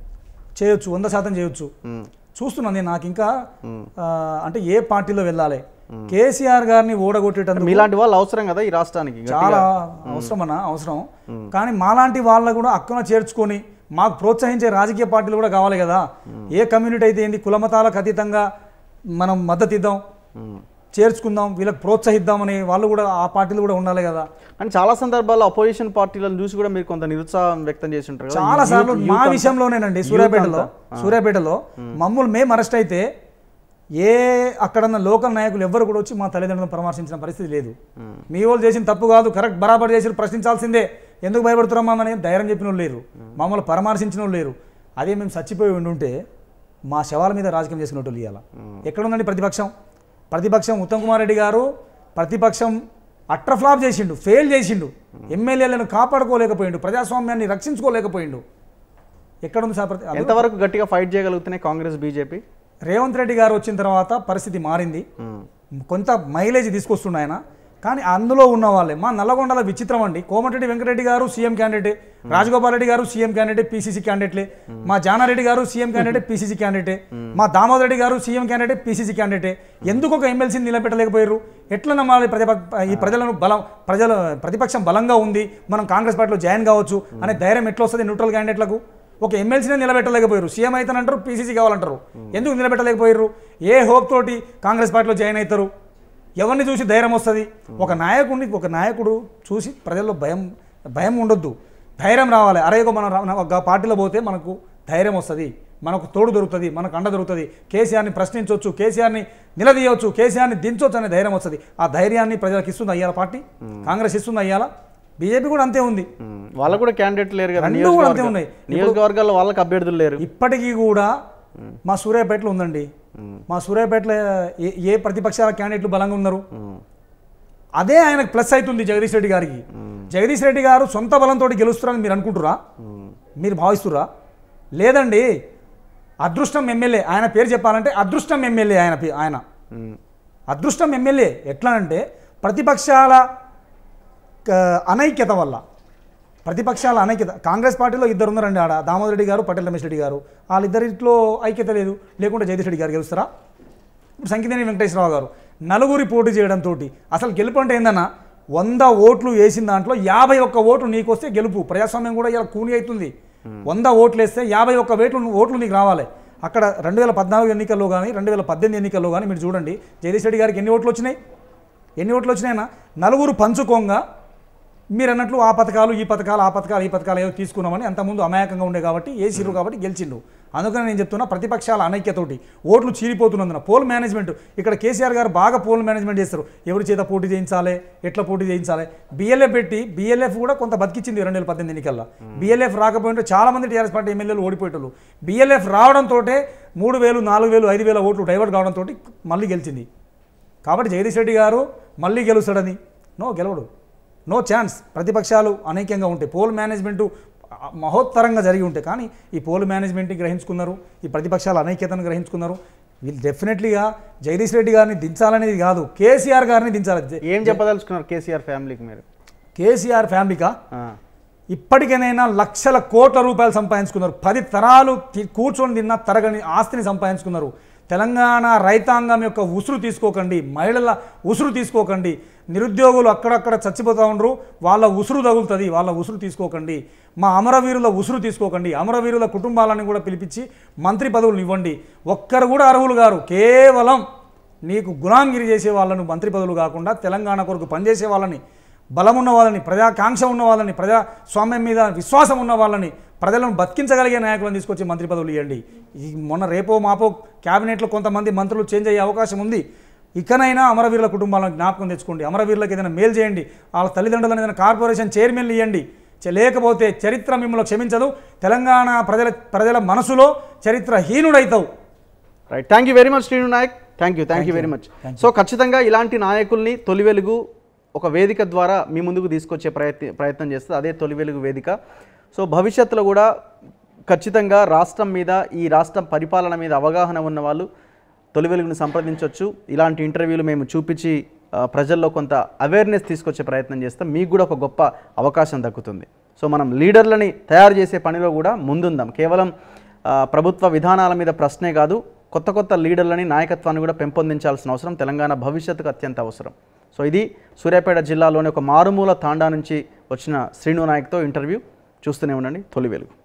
చేయొచ్చు వంద శాతం చేయొచ్చు hmm. చూస్తున్నాను నేను నాకు ఇంకా అంటే ఏ పార్టీలో వెళ్ళాలి కేసీఆర్ గారిని ఓడగొట్టేటందుకు ఇలాంటి వాళ్ళు అవసరం కదా ఈ రాష్ట్రానికి చాలా అవసరం అన్న అవసరం కానీ మాలాంటి వాళ్ళని కూడా అక్కన చేర్చుకొని మాకు ప్రోత్సహించే రాజకీయ పార్టీలు కూడా కావాలి కదా ఏ కమ్యూనిటీ అయితే ఏంది కులమతాలకు అతీతంగా మనం మద్దతు ఇద్దాం చేర్చుకుందాం వీళ్ళకి ప్రోత్సహిద్దామని వాళ్ళు కూడా ఆ పార్టీలు కూడా ఉండాలి కదా అండ్ చాలా సందర్భాల్లో అపోజిషన్ పార్టీలను చూసి కూడా మీరు కొంత నిరుత్సాహం వ్యక్తం చేసి ఉంటారు చాలా సార్లు మా విషయంలోనేనండి సూర్యాపేటలో సూర్యాపేటలో మమ్మల్ని మేము అరెస్ట్ అయితే ఏ అక్కడన్న లోకల్ నాయకులు ఎవ్వరు కూడా వచ్చి మా తల్లిదండ్రులను పరామర్శించిన పరిస్థితి లేదు మీ వాళ్ళు చేసిన తప్పు కాదు కరెక్ట్ బరాబర్ చేసి ప్రశ్నించాల్సిందే ఎందుకు భయపడుతున్నామా అని ధైర్యం చెప్పిన వాళ్ళు లేరు మమ్మల్ని పరామర్శించిన లేరు అదే మేము చచ్చిపోయి ఉండుంటే మా శవాల మీద రాజకీయం చేసినట్టు వాళ్ళు ఎక్కడ ఎక్కడుందండి ప్రతిపక్షం ప్రతిపక్షం ఉత్తమ్ కుమార్ రెడ్డి గారు ప్రతిపక్షం ఫ్లాప్ చేసిండు ఫెయిల్ చేసిండు ఎమ్మెల్యేలను కాపాడుకోలేకపోయిండు ప్రజాస్వామ్యాన్ని రక్షించుకోలేకపోయిండు ఎక్కడుంది సార్ ఎంతవరకు గట్టిగా ఫైట్ చేయగలుగుతున్నాయి కాంగ్రెస్ బీజేపీ రేవంత్ రెడ్డి గారు వచ్చిన తర్వాత పరిస్థితి మారింది కొంత మైలేజ్ తీసుకొస్తున్నాయన కానీ అందులో ఉన్న వాళ్ళే మా నల్లగొండల విచిత్రం అండి కోమటిరెడ్డి వెంకటరెడ్డి గారు సీఎం క్యాండిడేట్ రాజగోపాల్ రెడ్డి గారు సీఎం క్యాండిడేట్ పీసీసీ క్యాండిడేట్లే మా జానారెడ్డి గారు సీఎం క్యాండిడేట్ పీసీసీ క్యాండిడేట్ మా దామోదర్ రెడ్డి గారు సీఎం క్యాండిడేట్ పీసీసీ క్యాండిడేట్ ఎందుకు ఒక ఎమ్మెల్సీని నిలబెట్టలేకపోయారు ఎట్లా నమ్మాలి ప్రతిపక్ష ఈ ప్రజలను బలం ప్రజల ప్రతిపక్షం బలంగా ఉంది మనం కాంగ్రెస్ పార్టీలో జాయిన్ కావచ్చు అనే ధైర్యం ఎట్లా వస్తుంది న్యూట్రల్ క్యాండిడేట్లకు ఒక ఎమ్మెల్సీనే నిలబెట్టలేకపోయారు సీఎం అవుతానంటారు పీసీసీ కావాలంటారు ఎందుకు నిలబెట్టలేకపోయారు ఏ హోప్ తోటి కాంగ్రెస్ పార్టీలో జాయిన్ అవుతారు ఎవరిని చూసి ధైర్యం వస్తుంది ఒక నాయకుడిని ఒక నాయకుడు చూసి ప్రజల్లో భయం భయం ఉండొద్దు ధైర్యం రావాలి అరే మనం ఒక పార్టీలో పోతే మనకు ధైర్యం వస్తుంది మనకు తోడు దొరుకుతుంది మనకు అండ దొరుకుతుంది కేసీఆర్ని ప్రశ్నించవచ్చు కేసీఆర్ని నిలదీయవచ్చు కేసీఆర్ని దించవచ్చు అనే ధైర్యం వస్తుంది ఆ ధైర్యాన్ని ప్రజలకు ఇస్తుంది అయ్యాల పార్టీ కాంగ్రెస్ ఇస్తుంది అయ్యాల బీజేపీ కూడా అంతే ఉంది వాళ్ళు కూడా క్యాండిడేట్ లేరు కదా కూడా అంతే ఉన్నాయి నియోజకవర్గాల్లో వాళ్ళకి అభ్యర్థులు లేరు ఇప్పటికీ కూడా మా సూర్యాపేటలో ఉందండి మా సూర్యాపేటలో ఏ ఏ ప్రతిపక్షాల క్యాండిడేట్లు బలంగా ఉన్నారు అదే ఆయనకు ప్లస్ అవుతుంది జగదీష్ రెడ్డి గారికి జగదీష్ రెడ్డి గారు సొంత బలంతో గెలుస్తున్నారని మీరు అనుకుంటురా మీరు భావిస్తురా లేదండి అదృష్టం ఎమ్మెల్యే ఆయన పేరు చెప్పాలంటే అదృష్టం ఎమ్మెల్యే ఆయన ఆయన అదృష్టం ఎమ్మెల్యే ఎట్లా అంటే ప్రతిపక్షాల అనైక్యత వల్ల ప్రతిపక్షాల అనైక్యత కాంగ్రెస్ పార్టీలో ఇద్దరు ఉన్నారండి ఆడ దామోదర్ రెడ్డి గారు పటేల్ రమేష్ రెడ్డి గారు వాళ్ళిద్దరిలో ఐక్యత లేదు లేకుంటే జగదీష్ రెడ్డి గారు గెలుస్తారా ఇప్పుడు సంగీతని వెంకటేశ్వరరావు గారు నలుగురి పోటీ చేయడంతో అసలు గెలుపు అంటే ఏందన్నా వంద ఓట్లు వేసిన దాంట్లో యాభై ఒక్క ఓట్లు నీకు వస్తే గెలుపు ప్రజాస్వామ్యం కూడా ఇలా కూని అవుతుంది వంద ఓట్లు వేస్తే యాభై ఒక్క వేట్లు ఓట్లు నీకు రావాలి అక్కడ రెండు వేల పద్నాలుగు ఎన్నికల్లో కానీ రెండు వేల పద్దెనిమిది ఎన్నికల్లో కానీ మీరు చూడండి జగదీష్ రెడ్డి గారికి ఎన్ని ఓట్లు వచ్చినాయి ఎన్ని ఓట్లు వచ్చినాయన్నా నలుగురు పంచుకోంగా మీరు అన్నట్లు ఆ పథకాలు ఈ పథకాలు ఆ పథకాలు ఈ పథకాలు ఏవో తీసుకున్నామని అంతకుముందు అమాయకంగా ఉండే కాబట్టి వేసిరు కాబట్టి గెలిచిండు అందుకని నేను చెప్తున్నా ప్రతిపక్షాల అనైక్యతోటి ఓట్లు చీలిపోతున్నందున పోల్ మేనేజ్మెంట్ ఇక్కడ కేసీఆర్ గారు బాగా పోల్ మేనేజ్మెంట్ చేస్తారు ఎవరి చేత పోటీ చేయించాలి ఎట్లా పోటీ చేయించాలి బిఎల్ఎఫ్ పెట్టి బిఎల్ఎఫ్ కూడా కొంత బతికిచ్చింది రెండు వేల పద్దెనిమిది ఎన్నికల్లో బిఎల్ఎఫ్ రాకపోయింటే చాలామంది టీఆర్ఎస్ పార్టీ ఎమ్మెల్యేలు ఓడిపోయేటలు బిఎల్ఎఫ్ రావడంతో మూడు వేలు నాలుగు వేలు ఐదు వేల ఓట్లు డైవర్ట్ కావడంతో మళ్ళీ గెలిచింది కాబట్టి జగదీష్ రెడ్డి గారు మళ్ళీ గెలుస్తాడని నో గెలవడు నో ఛాన్స్ ప్రతిపక్షాలు అనేకంగా ఉంటాయి పోల్ మేనేజ్మెంటు మహోత్తరంగా జరిగి ఉంటాయి కానీ ఈ పోల్ మేనేజ్మెంట్ని గ్రహించుకున్నారు ఈ ప్రతిపక్షాల అనైక్యతను గ్రహించుకున్నారు వీళ్ళు డెఫినెట్లీగా జగదీష్ రెడ్డి గారిని దించాలనేది కాదు కేసీఆర్ గారిని దించాలి ఏం చెప్పదలుచుకున్నారు కేసీఆర్ ఫ్యామిలీకి మీరు కేసీఆర్ ఫ్యామిలీకా ఇప్పటికైనా లక్షల కోట్ల రూపాయలు సంపాదించుకున్నారు పది తరాలు కూర్చొని తిన్న తరగని ఆస్తిని సంపాదించుకున్నారు తెలంగాణ రైతాంగం యొక్క ఉసురు తీసుకోకండి మహిళల ఉసురు తీసుకోకండి నిరుద్యోగులు అక్కడక్కడ చచ్చిపోతూ ఉండరు వాళ్ళ ఉసురు తగులుతుంది వాళ్ళ ఉసురు తీసుకోకండి మా అమరవీరుల ఉసురు తీసుకోకండి అమరవీరుల కుటుంబాలను కూడా పిలిపించి మంత్రి పదవులను ఇవ్వండి ఒక్కరు కూడా అర్హులు గారు కేవలం నీకు గులాంగిరి చేసే వాళ్ళను మంత్రి పదవులు కాకుండా తెలంగాణ కొరకు పనిచేసే వాళ్ళని బలం ఉన్న వాళ్ళని ప్రజాకాంక్ష ఉన్న వాళ్ళని ప్రజాస్వామ్యం మీద విశ్వాసం ఉన్న వాళ్ళని ప్రజలను బతికించగలిగే నాయకులను తీసుకొచ్చి మంత్రి పదవులు ఇవ్వండి మొన్న రేపో మాపో క్యాబినెట్లో కొంతమంది మంత్రులు చేంజ్ అయ్యే అవకాశం ఉంది ఇకనైనా అమరవీరుల కుటుంబాలను జ్ఞాపకం తెచ్చుకోండి అమరవీరులకు ఏదైనా మేలు చేయండి వాళ్ళ తల్లిదండ్రులను ఏదైనా కార్పొరేషన్ చైర్మన్లు ఇవ్వండి లేకపోతే చరిత్ర మిమ్మల్ని క్షమించదు తెలంగాణ ప్రజల ప్రజల మనసులో చరిత్రహీనుడైతావు right thank you very much Srinu Nayak thank you thank you very much so ఖచ్చితంగా ఇలాంటి నాయకుల్ని తొలి వెలుగు ఒక వేదిక ద్వారా మీ ముందుకు తీసుకొచ్చే ప్రయత్ ప్రయత్నం చేస్తుంది అదే తొలి వెలుగు వేదిక సో భవిష్యత్తులో కూడా ఖచ్చితంగా రాష్ట్రం మీద ఈ రాష్ట్రం పరిపాలన మీద అవగాహన ఉన్నవాళ్ళు తొలి వెలుగును సంప్రదించవచ్చు ఇలాంటి ఇంటర్వ్యూలు మేము చూపించి ప్రజల్లో కొంత అవేర్నెస్ తీసుకొచ్చే ప్రయత్నం చేస్తాం మీకు కూడా ఒక గొప్ప అవకాశం దక్కుతుంది సో మనం లీడర్లని తయారు చేసే పనిలో కూడా ముందుందాం కేవలం ప్రభుత్వ విధానాల మీద ప్రశ్నే కాదు కొత్త కొత్త లీడర్లని నాయకత్వాన్ని కూడా పెంపొందించాల్సిన అవసరం తెలంగాణ భవిష్యత్తుకు అత్యంత అవసరం సో ఇది సూర్యాపేట జిల్లాలోని ఒక మారుమూల తాండా నుంచి వచ్చిన శ్రీను నాయక్తో ఇంటర్వ్యూ చూస్తూనే ఉండండి తొలి వెలుగు